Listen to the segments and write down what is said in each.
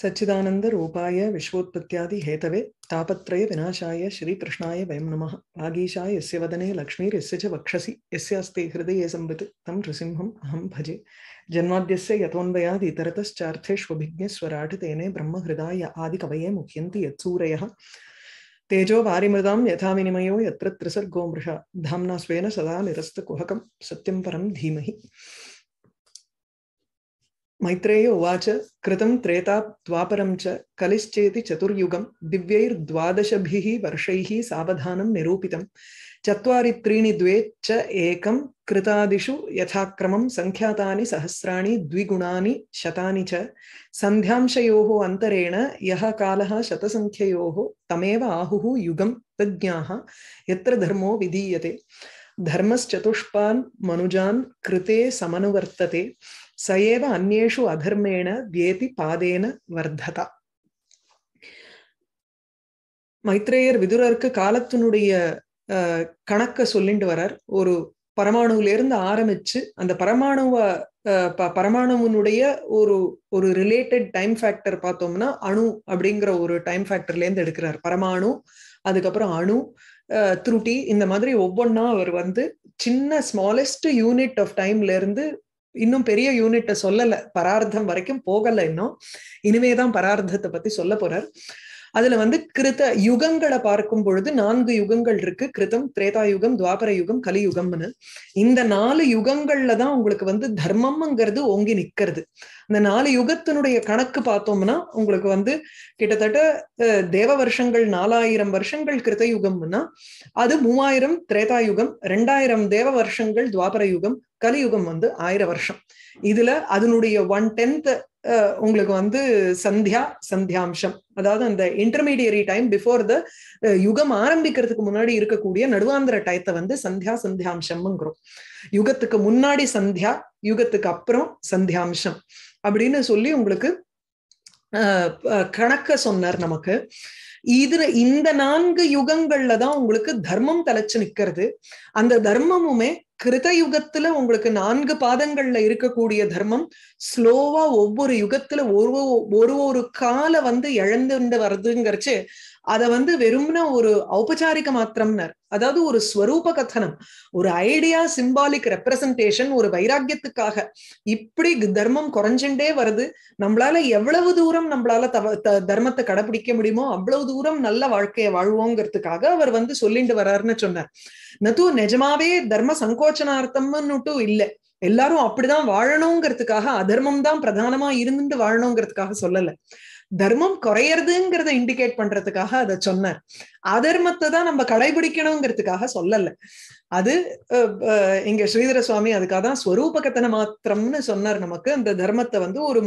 सच्चिदानन्दरूपाय विश्वोत्पत्त्यादिहेतवे तापत्रयविनाशाय श्रीकृष्णाय वयं नमः वागीशाय यस्य वदने यस्य च वक्षसि यस्यास्ते हृदये संवित् तं नृसिंहम् अहं भजे जन्माद्यस्य यतोऽन्वयादितरतश्चार्थेष्वभिज्ञस्वराट् तेने आदि कवये मुह्यन्ति यत्सूरयः तेजो वारिमृदां यथा विनिमयो यत्र त्रिसर्गो मृषा धाम्ना स्वेन सदा निरस्तकुहकं सत्यं परं धीमहि मैत्रेय उवाच कृतम त्रेता द्वापरम च कलिश्चेति चतुर्युगम दिव्यैर्द्वादशभिः वर्षैः सावधानं निरूपितं चत्वारि त्रीणि द्वे च एकं कृतादिषु यथाक्रमं सङ्ख्यातानि सहस्राणि द्विगुणानि शतानि च सन्ध्यांशयोः अन्तरेण यः कालः शतसङ्ख्ययोः तमेव आहुः युगं तज्ञाः यत्र धर्मो विधीयते धर्मश्चतुष्पान् मनुजान् कृते समनुवर्तते சயேவ அந்நேஷு அதர்மேண வேதி பாதேன வர்த்ததா மைத்ரேயர் விதுரருக்கு காலத்தினுடைய கணக்க சொல்லிட்டு வரார் ஒரு பரமாணுவில இருந்து ஆரம்பிச்சு அந்த பரமாணுவ பரமாணுவனுடைய ஒரு ஒரு ரிலேட்டட் டைம் ஃபேக்டர் பார்த்தோம்னா அணு அப்படிங்கிற ஒரு டைம் ஃபேக்டர்ல இருந்து எடுக்கிறார் பரமாணு அதுக்கப்புறம் அணு த்ருட்டி இந்த மாதிரி ஒவ்வொன்னா அவர் வந்து சின்ன ஸ்மாலஸ்ட் யூனிட் ஆஃப் டைம்ல இருந்து இன்னும் பெரிய யூனிட்டை சொல்லல பரார்த்தம் வரைக்கும் போகல இன்னும் இனிமேதான் பரார்த்தத்தை பத்தி சொல்ல போறார் அதுல வந்து கிருத்த யுகங்களை பார்க்கும் பொழுது நான்கு யுகங்கள் இருக்கு கிருத்தம் திரேதா யுகம் துவாபர யுகம் கலியுகம்னு இந்த நாலு யுகங்கள்ல தான் உங்களுக்கு வந்து தர்மம்ங்கிறது ஓங்கி நிக்கிறது இந்த நாலு யுகத்தினுடைய கணக்கு பார்த்தோம்னா உங்களுக்கு வந்து கிட்டத்தட்ட தேவ வருஷங்கள் நாலாயிரம் வருஷங்கள் கிருத்த யுகம்னா அது மூவாயிரம் திரேதா யுகம் ரெண்டாயிரம் தேவ வருஷங்கள் துவாபர யுகம் கலியுகம் வந்து ஆயிரம் வருஷம் இதுல அதனுடைய ஒன் டென்த் உங்களுக்கு வந்து சந்தியா சந்தியாம்சம் அதாவது அந்த இன்டர்மீடியரி டைம் பிஃபோர் த யுகம் ஆரம்பிக்கிறதுக்கு முன்னாடி இருக்கக்கூடிய நடுவாந்திர டயத்தை வந்து சந்தியா சந்தியாம்சம்ங்கிறோம் யுகத்துக்கு முன்னாடி சந்தியா யுகத்துக்கு அப்புறம் சந்தியாம்சம் அப்படின்னு சொல்லி உங்களுக்கு கணக்க சொன்னார் நமக்கு இதுல இந்த நான்கு யுகங்கள்ல தான் உங்களுக்கு தர்மம் தலைச்சு நிக்கிறது அந்த தர்மமுமே கிருத யுகத்துல உங்களுக்கு நான்கு பாதங்கள்ல இருக்கக்கூடிய தர்மம் ஸ்லோவா ஒவ்வொரு யுகத்துல ஒரு ஒரு ஒரு கால வந்து இழந்துண்டு வருதுங்கிறச்சு அத வந்து வெறும்னா ஒரு ஔபச்சாரிக மாத்திரம்னார் அதாவது ஒரு ஸ்வரூப கதனம் ஒரு ஐடியா சிம்பாலிக் ரெப்ரசன்டேஷன் ஒரு வைராக்கியத்துக்காக இப்படி தர்மம் குறைஞ்சுட்டே வருது நம்மளால எவ்வளவு தூரம் நம்மளால தவ தர்மத்தை கடைபிடிக்க முடியுமோ அவ்வளவு தூரம் நல்ல வாழ்க்கையை வாழ்வோங்கிறதுக்காக அவர் வந்து சொல்லிட்டு வர்றாருன்னு சொன்னார் நது நிஜமாவே தர்ம சங்கோச்சனார்த்தம்னுட்டு இல்லை எல்லாரும் அப்படிதான் வாழணுங்கிறதுக்காக அதர்மம் தான் பிரதானமா இருந்துட்டு வாழணுங்கிறதுக்காக சொல்லல தர்மம் குறையறதுங்கிறத இண்டிகேட் பண்றதுக்காக அதை சொன்னார் அதர்மத்தை தான் நம்ம கடைபிடிக்கணுங்கிறதுக்காக சொல்லல அது இங்க ஸ்ரீதர சுவாமி அதுக்காக தான் ஸ்வரூப கத்தனை மாத்திரம்னு சொன்னார் நமக்கு அந்த தர்மத்தை வந்து ஒரு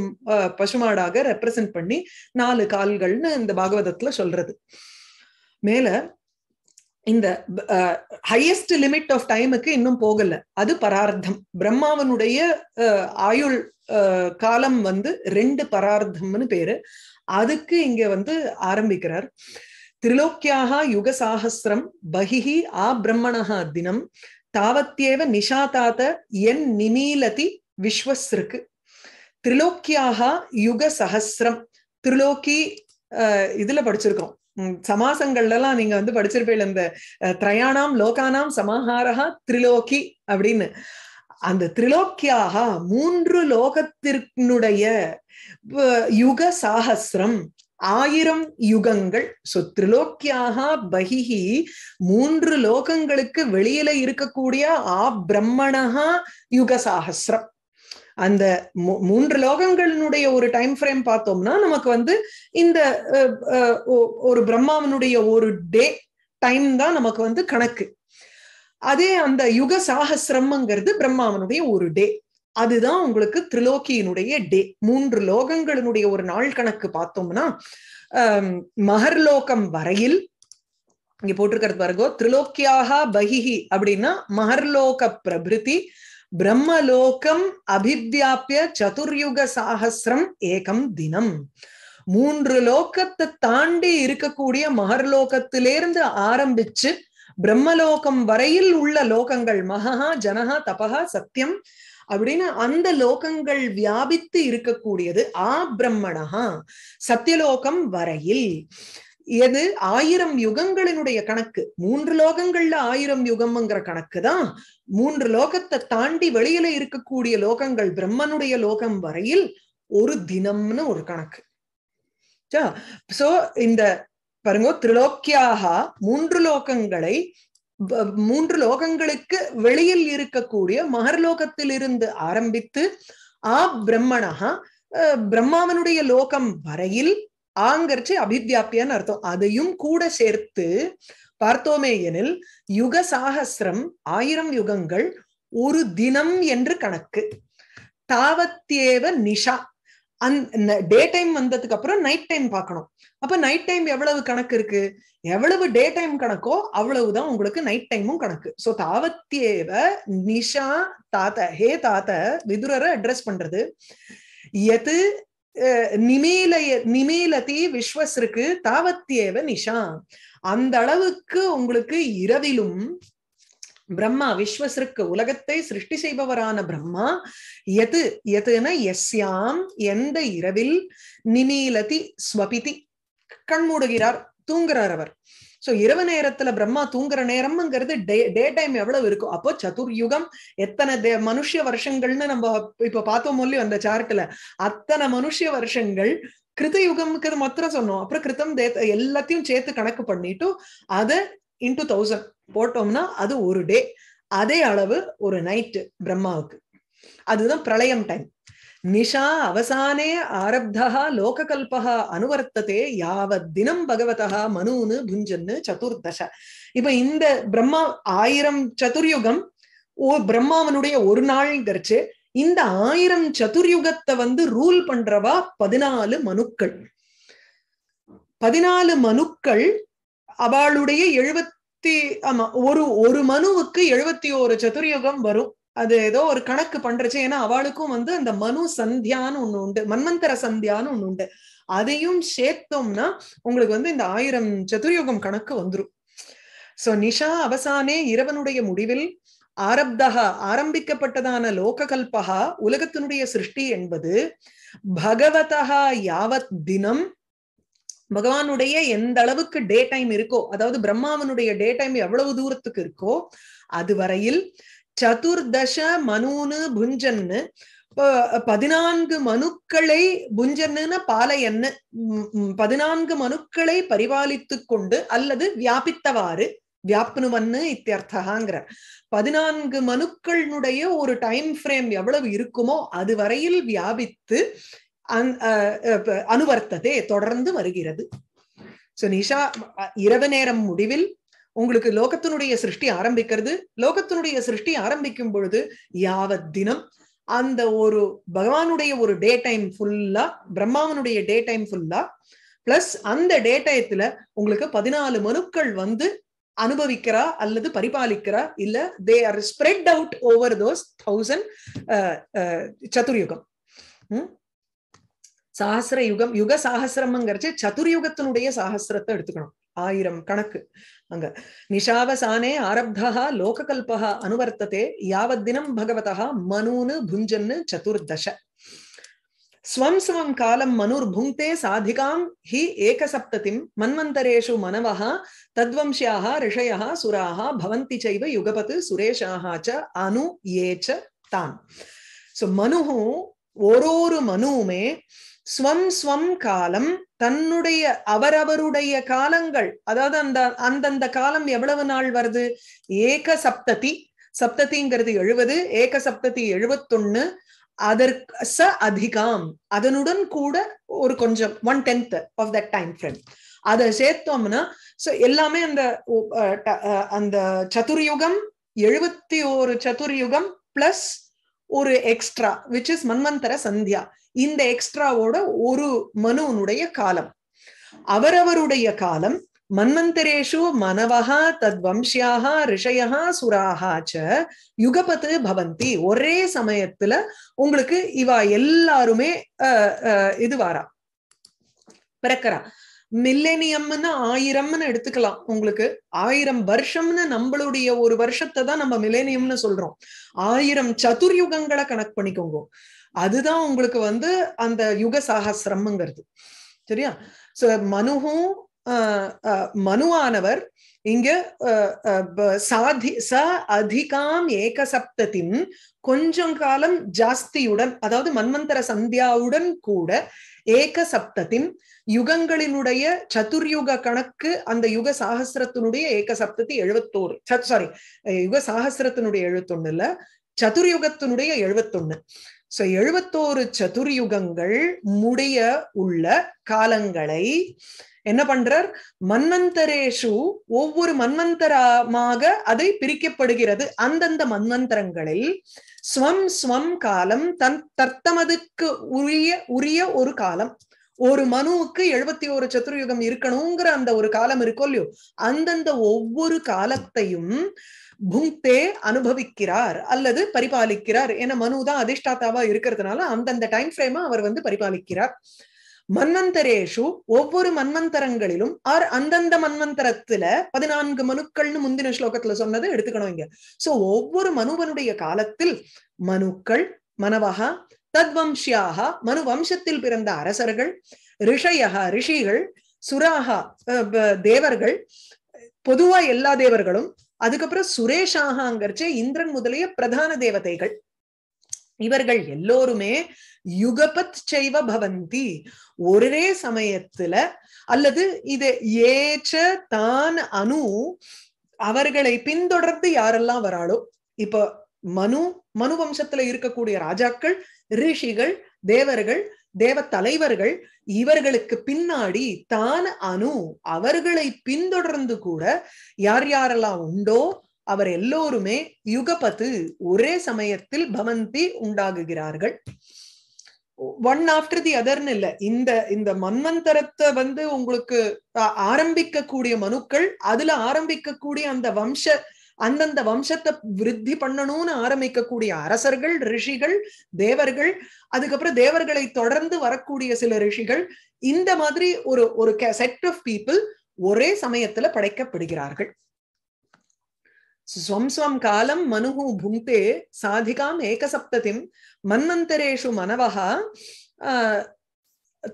பசுமாடாக ரெப்ரசன்ட் பண்ணி நாலு கால்கள்னு இந்த பாகவதத்துல சொல்றது மேல இந்த ஹையஸ்ட் லிமிட் ஆஃப் டைமுக்கு இன்னும் போகல அது பரார்த்தம் பிரம்மாவனுடைய ஆயுள் காலம் வந்து ரெண்டு பரார்த்தம்னு பேரு அதுக்கு இங்க வந்து ஆரம்பிக்கிறார் திரிலோக்கியாக யுக சாகசிரம் பகிஹி ஆ பிரம்மணா தினம் தாவத்தியேவ நிஷாதாத என் நிமீலதி விஸ்வஸ்ருக்கு திரிலோக்கியாக யுக சகசிரம் திரிலோக்கி இதுல படிச்சிருக்கோம் சமாசங்கள்ல எல்லாம் நீங்க வந்து படிச்சிருப்பீங்க இந்த திரயாணாம் லோகானாம் சமாஹாரா திரிலோக்கி அப்படின்னு அந்த திரிலோக்கியாக மூன்று லோகத்தினுடைய யுக சாகசிரம் ஆயிரம் யுகங்கள் சோ திரிலோக்கியாக பகிஹி மூன்று லோகங்களுக்கு வெளியில இருக்கக்கூடிய ஆ பிரம்மணா யுக சாகசிரம் அந்த மூன்று லோகங்களினுடைய ஒரு டைம் ஃப்ரேம் பார்த்தோம்னா நமக்கு வந்து இந்த ஒரு பிரம்மாவனுடைய ஒரு டே டைம் தான் நமக்கு வந்து கணக்கு அதே அந்த யுக சாகசிரமங்கிறது பிரம்மாவனுடைய ஒரு டே அதுதான் உங்களுக்கு திரிலோக்கியினுடைய டே மூன்று லோகங்களினுடைய ஒரு நாள் கணக்கு பார்த்தோம்னா மகர்லோகம் வரையில் இங்க போட்டிருக்கிறது பாருங்கோ திரிலோக்கியாக பகிஹி அப்படின்னா மகர்லோக பிரபிருதி பிரம்மலோகம் அபிவியாபிய சதுர்யுக சாகசிரம் ஏகம் தினம் மூன்று லோகத்தை தாண்டி இருக்கக்கூடிய மகர்லோகத்திலிருந்து ஆரம்பிச்சு பிரம்மலோகம் வரையில் உள்ள லோகங்கள் மகா ஜனஹா தபஹா சத்தியம் அப்படின்னு அந்த லோகங்கள் வியாபித்து இருக்கக்கூடியது ஆ பிரம்மணஹா சத்தியலோகம் வரையில் எது ஆயிரம் யுகங்களினுடைய கணக்கு மூன்று லோகங்கள்ல ஆயிரம் யுகம்ங்கிற கணக்கு தான் மூன்று லோகத்தை தாண்டி வெளியில இருக்கக்கூடிய லோகங்கள் பிரம்மனுடைய லோகம் வரையில் ஒரு தினம்னு ஒரு கணக்கு சோ இந்த பாருங்க திரிலோக்கியாக மூன்று லோகங்களை மூன்று லோகங்களுக்கு வெளியில் இருக்கக்கூடிய மகர்லோகத்திலிருந்து ஆரம்பித்து ஆ பிரம்மணா பிரம்மாவனுடைய லோகம் வரையில் ஆங்கரிச்சு அபித்யாப்பியான்னு அர்த்தம் அதையும் கூட சேர்த்து பார்த்தோமே எனில் யுக சாகசிரம் ஆயிரம் யுகங்கள் ஒரு தினம் என்று கணக்கு தாவத்தேவ நிஷா அந் டே டைம் வந்ததுக்கு அப்புறம் நைட் டைம் பார்க்கணும் அப்ப நைட் டைம் எவ்வளவு கணக்கு இருக்கு எவ்வளவு டே டைம் கணக்கோ அவ்வளவுதான் உங்களுக்கு நைட் டைமும் கணக்கு சோ தாவத்தியேவ நிஷா தாத்த ஹே தாத்த விதுரரை அட்ரஸ் பண்றது எது நிமேலைய நிமேலதி விஸ்வஸ்ருக்கு தாவத்தியேவ நிஷா அந்த அளவுக்கு உங்களுக்கு இரவிலும் பிரம்மா விஸ்வசிற்கு உலகத்தை சிருஷ்டி செய்பவரான பிரம்மா எது எதுன்னா எஸ்யாம் எந்த இரவில் நிமீலதி ஸ்வபிதி கண் மூடுகிறார் தூங்குறார் அவர் சோ இரவு நேரத்துல பிரம்மா தூங்குற நேரம்ங்கிறது டே டைம் எவ்வளவு இருக்கும் அப்போ சதுர்யுகம் எத்தனை மனுஷ வருஷங்கள்னு நம்ம இப்ப பார்த்தோம் மொழி அந்த சார்ட்ல அத்தனை மனுஷ வருஷங்கள் கிருத யுகம்ங்கிறது மாத்திரம் சொன்னோம் அப்புறம் கிருத்தம் எல்லாத்தையும் சேர்த்து கணக்கு பண்ணிட்டு அதை இன்டூ தௌசண்ட் போட்டோம்னா அது ஒரு டே அதே அளவு ஒரு நைட்டு பிரம்மாவுக்கு அதுதான் பிரளயம் டைம் நிஷா அவசானே ஆரப்தா லோககல்பா அனுவர்த்ததே யாவத் தினம் பகவதா மனு புஞ்சன்னு சதுர்தச இப்ப இந்த பிரம்மா ஆயிரம் சதுர்யுகம் ஓ பிரம்மாவனுடைய ஒரு நாள் கரிச்சு இந்த ஆயிரம் சதுர்யுகத்தை வந்து ரூல் பண்றவா பதினாலு மனுக்கள் பதினாலு மனுக்கள் அவளுடைய எழுபத்தி ஆமா ஒரு ஒரு மனுவுக்கு எழுபத்தி ஒரு சதுர்யுகம் வரும் அது ஏதோ ஒரு கணக்கு பண்றச்சு ஏன்னா அவளுக்கும் வந்து அந்த மனு சந்தியான்னு ஒண்ணு உண்டு மன்மந்தர சந்தியான்னு ஒண்ணு உண்டு அதையும் சேர்த்தோம்னா உங்களுக்கு வந்து இந்த ஆயிரம் சதுர்யோகம் கணக்கு வந்துடும் சோ நிஷா அவசானே இரவனுடைய முடிவில் ஆரப்தா ஆரம்பிக்கப்பட்டதான லோககல்பகா உலகத்தினுடைய சிருஷ்டி என்பது பகவதா யாவத் தினம் பகவானுடைய எந்த அளவுக்கு டே டைம் இருக்கோ அதாவது பிரம்மாவனுடைய டே டைம் எவ்வளவு தூரத்துக்கு இருக்கோ அது வரையில் சதுர்தச மனுன்னு புஞ்சன்னு பதினான்கு மனுக்களை புஞ்சன்னு பாலை என்ன பதினான்கு மனுக்களை பரிபாலித்து கொண்டு அல்லது வியாபித்தவாறு வியாப்னுவன்னு இத்தியர்த்தகாங்கிற பதினான்கு மனுக்களுடைய ஒரு டைம் ஃப்ரேம் எவ்வளவு இருக்குமோ அது வரையில் வியாபித்து அனுவர்த்ததே தொடர்ந்து வருகிறது சோ நிஷா இரவு நேரம் முடிவில் உங்களுக்கு லோகத்தினுடைய சிருஷ்டி ஆரம்பிக்கிறது லோகத்தினுடைய சிருஷ்டி ஆரம்பிக்கும் பொழுது யாவத் தினம் அந்த ஒரு பகவானுடைய ஒரு டே டைம் ஃபுல்லா பிரம்மாவனுடைய டே டைம் ஃபுல்லா பிளஸ் அந்த டே டயத்துல உங்களுக்கு பதினாலு மனுக்கள் வந்து அனுபவிக்கிறா அல்லது பரிபாலிக்கிறா இல்ல they are spread out over those thousand சதுர்யுகம் சாகசர யுகம் யுக சாகசிரம்ங்கிறச்சு சதுர்யுகத்தினுடைய சாகசிரத்தை எடுத்துக்கணும் ஆயிரம் கணக்கு அங்க நிஷாவசானே ஆரப்தா லோககல்பா அனுவர்த்ததே யாவத்தினம் பகவதா மனுன்னு புஞ்சன்னு சதுர்தச ஸ்வம் ஸ்வம் காலம் மனுர் புங்கே சாதிகாம் ஹி ஏகசப்ததிம் மன்வந்தரேஷு மனவः தத்வம்சியாः ரிஷயः சுராः பவந்தி சைவ யுகபத் சுரேஷாः ச அனு ஏ ச தான் ஸோ மனுஹு ஒரு ஒரு மனுவுமே ஸ்வம் ஸ்வம் காலம் தன்னுடைய அவரவருடைய காலங்கள் அதாவது அந்த அந்தந்த காலம் எவ்வளவு நாள் வருது ஏக சப்ததி சப்ததிங்கிறது எழுபது ஏக சப்ததி எழுபத்தொன்னு அதற்கு ச அதிகாம் அதனுடன் கூட ஒரு கொஞ்சம் one tenth of that time ஃப்ரெண்ட் அதை சேர்த்தோம்னா ஸோ எல்லாமே அந்த அந்த சதுர்யுகம் எழுபத்தி ஒரு சதுர்யுகம் பிளஸ் ஒரு எக்ஸ்ட்ரா விச் இஸ் மன்வந்தர சந்தியா இந்த எக்ஸ்ட்ராவோட ஒரு மனுனுடைய காலம் அவரவருடைய காலம் மன்வந்தரேஷு மனவஹா தத் வம்சியாக ரிஷயா சுராகாச்ச யுகபத்து பவந்தி ஒரே சமயத்துல உங்களுக்கு இவா எல்லாருமே இதுவாரா பிறக்கறா மில்லேனியம்னு ஆயிரம்னு எடுத்துக்கலாம் உங்களுக்கு ஆயிரம் வருஷம்னு நம்மளுடைய ஒரு வருஷத்தை தான் நம்ம மில்லேனியம்னு சொல்றோம் ஆயிரம் சதுர்யுகங்களை கணக்கு பண்ணிக்கோங்க அதுதான் உங்களுக்கு வந்து அந்த யுக சாகசிரம்ங்கிறது சரியா சோ மனுவும் மனுவானவர் இங்க சாதி ச அதிகாம் ஏக சப்தத்தின் கொஞ்சம் காலம் ஜாஸ்தியுடன் அதாவது மன்வந்தர சந்தியாவுடன் கூட ஏக சப்தத்தின் யுகங்களினுடைய சதுர்யுக கணக்கு அந்த யுக சாகசிரத்தினுடைய ஏக சப்தத்தி எழுபத்தோரு சாரி யுக சாகசிரத்தினுடைய இல்ல சதுர்யுகத்தினுடைய எழுபத்தொன்னு சோ எழுபத்தோரு சதுர்யுகங்கள் முடிய உள்ள காலங்களை என்ன பண்றார் மன்வந்தரேஷு ஒவ்வொரு மன்வந்தரமாக அதை பிரிக்கப்படுகிறது அந்தந்த மன்வந்தரங்களில் ஸ்வம் ஸ்வம் காலம் தன் தத்தமதுக்கு உரிய உரிய ஒரு காலம் ஒரு மனுவுக்கு எழுபத்தி ஒரு சத்துர்யுகம் இருக்கணுங்கிற அந்த ஒரு காலம் இருக்கோ இல்லையோ அந்தந்த ஒவ்வொரு காலத்தையும் புங்கே அனுபவிக்கிறார் அல்லது பரிபாலிக்கிறார் ஏன்னா மனுதான் அதிஷ்டாத்தாவா இருக்கிறதுனால அந்தந்த டைம் ஃப்ரேமா அவர் வந்து பரிபாலிக்கிறார் மன்வந்தரேஷு ஒவ்வொரு மன்வந்தரங்களிலும் ஆர் அந்தந்த மன்வந்தரத்துல பதினான்கு மனுக்கள்னு முந்தின ஸ்லோகத்துல சொன்னதை எடுத்துக்கணும் இங்க சோ ஒவ்வொரு மனுவனுடைய காலத்தில் மனுக்கள் மனவகா தத்வம்சியாக மனு வம்சத்தில் பிறந்த அரசர்கள் ரிஷயா ரிஷிகள் சுராகா தேவர்கள் பொதுவா எல்லா தேவர்களும் அதுக்கப்புறம் சுரேஷாகாங்கிறச்சே இந்திரன் முதலிய பிரதான தேவதைகள் இவர்கள் எல்லோருமே யுகபத் செய்வ பவந்தி ஒரே சமயத்துல அல்லது இது ஏச்ச தான் அணு அவர்களை பின்தொடர்ந்து யாரெல்லாம் வராளோ இப்போ மனு மனு வம்சத்துல இருக்கக்கூடிய ராஜாக்கள் ரிஷிகள் தேவர்கள் தேவ தலைவர்கள் இவர்களுக்கு பின்னாடி தான் அணு அவர்களை பின்தொடர்ந்து கூட யார் யாரெல்லாம் உண்டோ அவர் எல்லோருமே யுகபத்து ஒரே சமயத்தில் பவந்தி உண்டாகுகிறார்கள் ஒன் ஆஃப்டர் தி அதர்னு இல்ல இந்த இந்த மன்வந்தரத்தை வந்து உங்களுக்கு ஆரம்பிக்க கூடிய மனுக்கள் அதுல ஆரம்பிக்க கூடிய அந்த வம்ச அந்தந்த வம்சத்தை விருத்தி பண்ணணும்னு ஆரம்பிக்கக்கூடிய அரசர்கள் ரிஷிகள் தேவர்கள் அதுக்கப்புறம் தேவர்களை தொடர்ந்து வரக்கூடிய சில ரிஷிகள் இந்த மாதிரி ஒரு ஒரு செட் ஆஃப் பீப்புள் ஒரே சமயத்துல படைக்கப்படுகிறார்கள் ஸ்வம்ஸ்வம் காலம் மனுகு புங்கே சாதிகாம் ஏகசப்ததிம் மன்மந்தரேஷு மனவஹா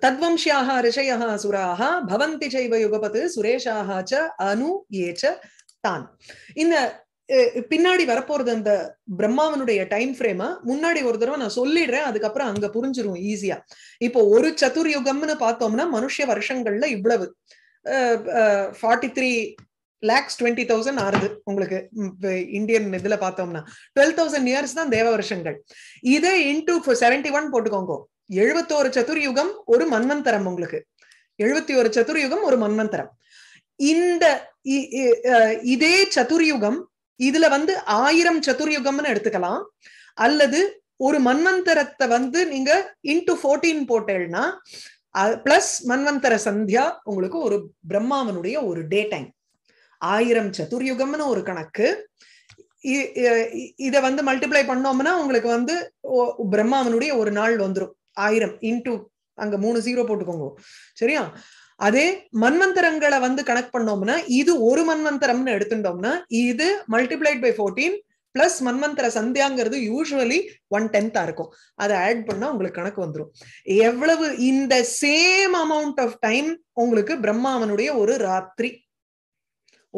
தத்வம்சியாக ரிஷயா சுராக பவந்தி சைவ யுகபத் சுரேஷாக அனு ஏச்ச தான் இந்த பின்னாடி வரப்போறது அந்த பிரம்மாவனுடைய டைம் ஃப்ரேம முன்னாடி ஒரு தடவை நான் சொல்லிடுறேன் அதுக்கப்புறம் அங்க புரிஞ்சிரும் ஈஸியா இப்போ ஒரு சதுர்யுகம்னு பார்த்தோம்னா மனுஷ வருஷங்கள்ல இவ்வளவு forty three lakhs twenty thousand ஆறுது உங்களுக்கு இந்தியன் இதுல பார்த்தோம்னா டுவெல் தௌசண்ட் இயர்ஸ் தான் தேவ வருஷங்கள் இதே இன்டூ செவன்டி ஒன் போட்டுக்கோங்க எழுபத்தோரு சதுர்யுகம் ஒரு மன்வந்தரம் உங்களுக்கு எழுபத்தி ஒரு சதுர்யுகம் ஒரு மன்வந்தரம் இந்த இதே சதுர்யுகம் இதுல வந்து ஆயிரம் சதுர்யுகம்னு எடுத்துக்கலாம் அல்லது ஒரு மன்வந்தரத்தை வந்து நீங்க இன்டு போர்டீன் போட்டேன்னா பிளஸ் மன்வந்தர சந்தியா உங்களுக்கு ஒரு பிரம்மாவனுடைய ஒரு டே டைம் ஆயிரம் சதுர்யுகம்னு ஒரு கணக்கு இத வந்து மல்டிப்ளை பண்ணோம்னா உங்களுக்கு வந்து பிரம்மாவனுடைய ஒரு நாள் வந்துடும் ஆயிரம் இன்டு அங்க மூணு ஜீரோ போட்டுக்கோங்க சரியா அதே மன்வந்தரங்களை வந்து கனெக்ட் பண்ணோம்னா இது ஒரு மன்வந்தரம்னு எடுத்துட்டோம்னா இது மல்டிப்ளைட் பை ஃபோர்டீன் பிளஸ் மன்வந்தர சந்தியாங்கிறது யூஸ்வலி ஒன் டென்த்தா இருக்கும் அதை ஆட் பண்ணா உங்களுக்கு கணக்கு வந்துடும் எவ்வளவு இந்த சேம் அமௌண்ட் ஆஃப் டைம் உங்களுக்கு பிரம்மாவனுடைய ஒரு ராத்திரி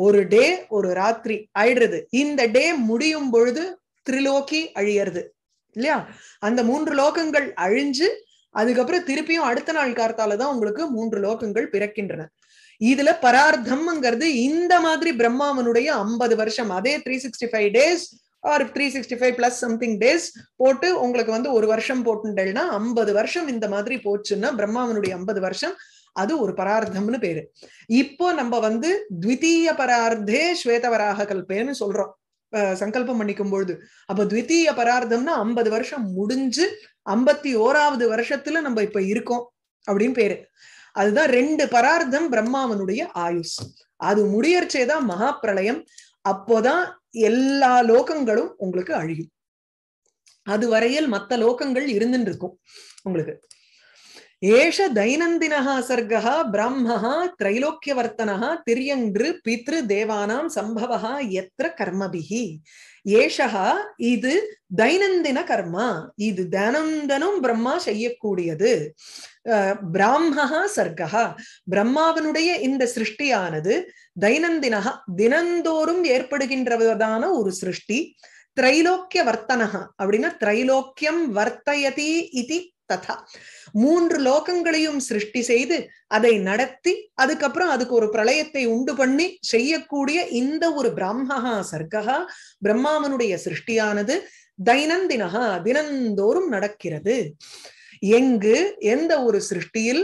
ஒரு டே ஒரு ராத்திரி ஆயிடுறது இந்த டே முடியும் பொழுது திரிலோக்கி அழியறது இல்லையா அந்த மூன்று லோகங்கள் அழிஞ்சு அதுக்கப்புறம் திருப்பியும் அடுத்த நாள் கார்த்தால தான் உங்களுக்கு மூன்று லோகங்கள் பிறக்கின்றன இதுல பரார்த்தம்ங்கிறது இந்த மாதிரி பிரம்மாவனுடைய ஐம்பது வருஷம் அதே three sixty five days or three sixty five plus something days போட்டு உங்களுக்கு வந்து ஒரு வருஷம் போட்டுட்டேன்னா ஐம்பது வருஷம் இந்த மாதிரி போச்சுன்னா பிரம்மாவனுடைய ஐம்பது வருஷம் அது ஒரு பரார்த்தம்னு பேரு இப்போ நம்ம வந்து த்விதீய பரார்த்தே ஸ்வேதவராக கல்பேன்னு சொல்றோம் சங்கல்பம் பண்ணிக்கும் பொழுது அப்ப த்வித்தீய பரார்த்தம்னா ஐம்பது வருஷம் முடிஞ்சு ஐம்பத்தி ஓராவது வருஷத்துல நம்ம இப்ப இருக்கோம் அப்படின்னு பேரு அதுதான் ரெண்டு பரார்த்தம் பிரம்மாவனுடைய ஆயுஷ் அது முடியறச்சேதான் மகா பிரளயம் அப்போதான் எல்லா லோகங்களும் உங்களுக்கு அழியும் அது வரையில் மற்ற லோகங்கள் இருந்துட்டு இருக்கும் உங்களுக்கு ஏஷ தைனந்தினஹா சர்க்கா பிரம்மஹா திரைலோக்கியவர்த்தனஹா திரியன்று பித்ரு தேவானாம் சம்பவா எத்திர கர்மபிகி ஏஷா இது தைனந்தின கர்மா இது தினந்தனும் பிரம்மா செய்யக்கூடியது பிராமஹா சர்க்கா பிரம்மாவினுடைய இந்த சிருஷ்டியானது தைனந்தினா தினந்தோறும் ஏற்படுகின்றதான ஒரு சிருஷ்டி திரைலோக்கிய வர்த்தனஹா அப்படின்னா திரைலோக்கியம் வர்த்தயதி இது ததா மூன்று லோகங்களையும் சிருஷ்டி செய்து அதை நடத்தி அதுக்கப்புறம் அதுக்கு ஒரு பிரளயத்தை உண்டு பண்ணி செய்யக்கூடிய இந்த ஒரு பிரம்மஹா சர்க்கா பிரம்மாவனுடைய சிருஷ்டியானது தைனந்தினகா தினந்தோறும் நடக்கிறது எங்கு எந்த ஒரு சிருஷ்டியில்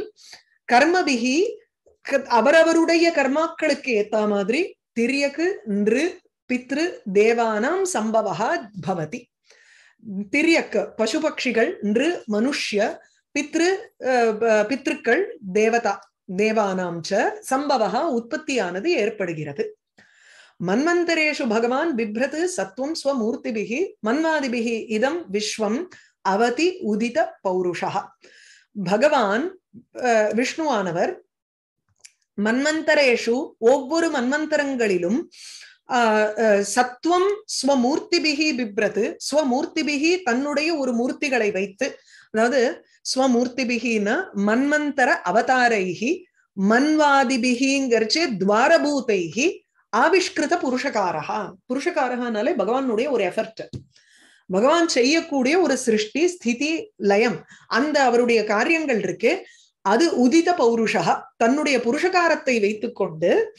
கர்மவிகி அவரவருடைய கர்மாக்களுக்கு ஏத்த மாதிரி திரியகு நிரு பித்ரு தேவானாம் சம்பவகா பவதி திரியக்க பசுபக்ஷிகள் நிரு ನೃ பித்ரு பித்ருக்கள் தேவதா தேவானாம் ச சம்பவா உற்பத்தியானது ஏற்படுகிறது மன்வந்தரேஷு பகவான் பிப்ரது சத்வம் ஸ்வமூர்த்திபிகி மன்வாதிபிகி இதம் விஸ்வம் அவதி உதித பௌருஷா பகவான் விஷ்ணுவானவர் மன்வந்தரேஷு ஒவ்வொரு மன்வந்தரங்களிலும் சத்துவம் ஸ்வமூர்த்திபிகி பிப்ரது ஸ்வமூர்த்திபிகி தன்னுடைய ஒரு மூர்த்திகளை வைத்து அதாவது ஸ்வமூர்த்திபிகின்னா மன்மந்தர அவதாரைகி மன்வாதிபிகிங்கிறச்சே துவாரபூதைகி ஆவிஷ்கிருத புருஷகாரகா புருஷகாரகானாலே பகவானுடைய ஒரு எஃபர்ட் பகவான் செய்யக்கூடிய ஒரு சிருஷ்டி ஸ்திதி லயம் அந்த அவருடைய காரியங்கள் இருக்கு அது உதித பௌருஷா தன்னுடைய புருஷகாரத்தை வைத்துக்கொண்டு கொண்டு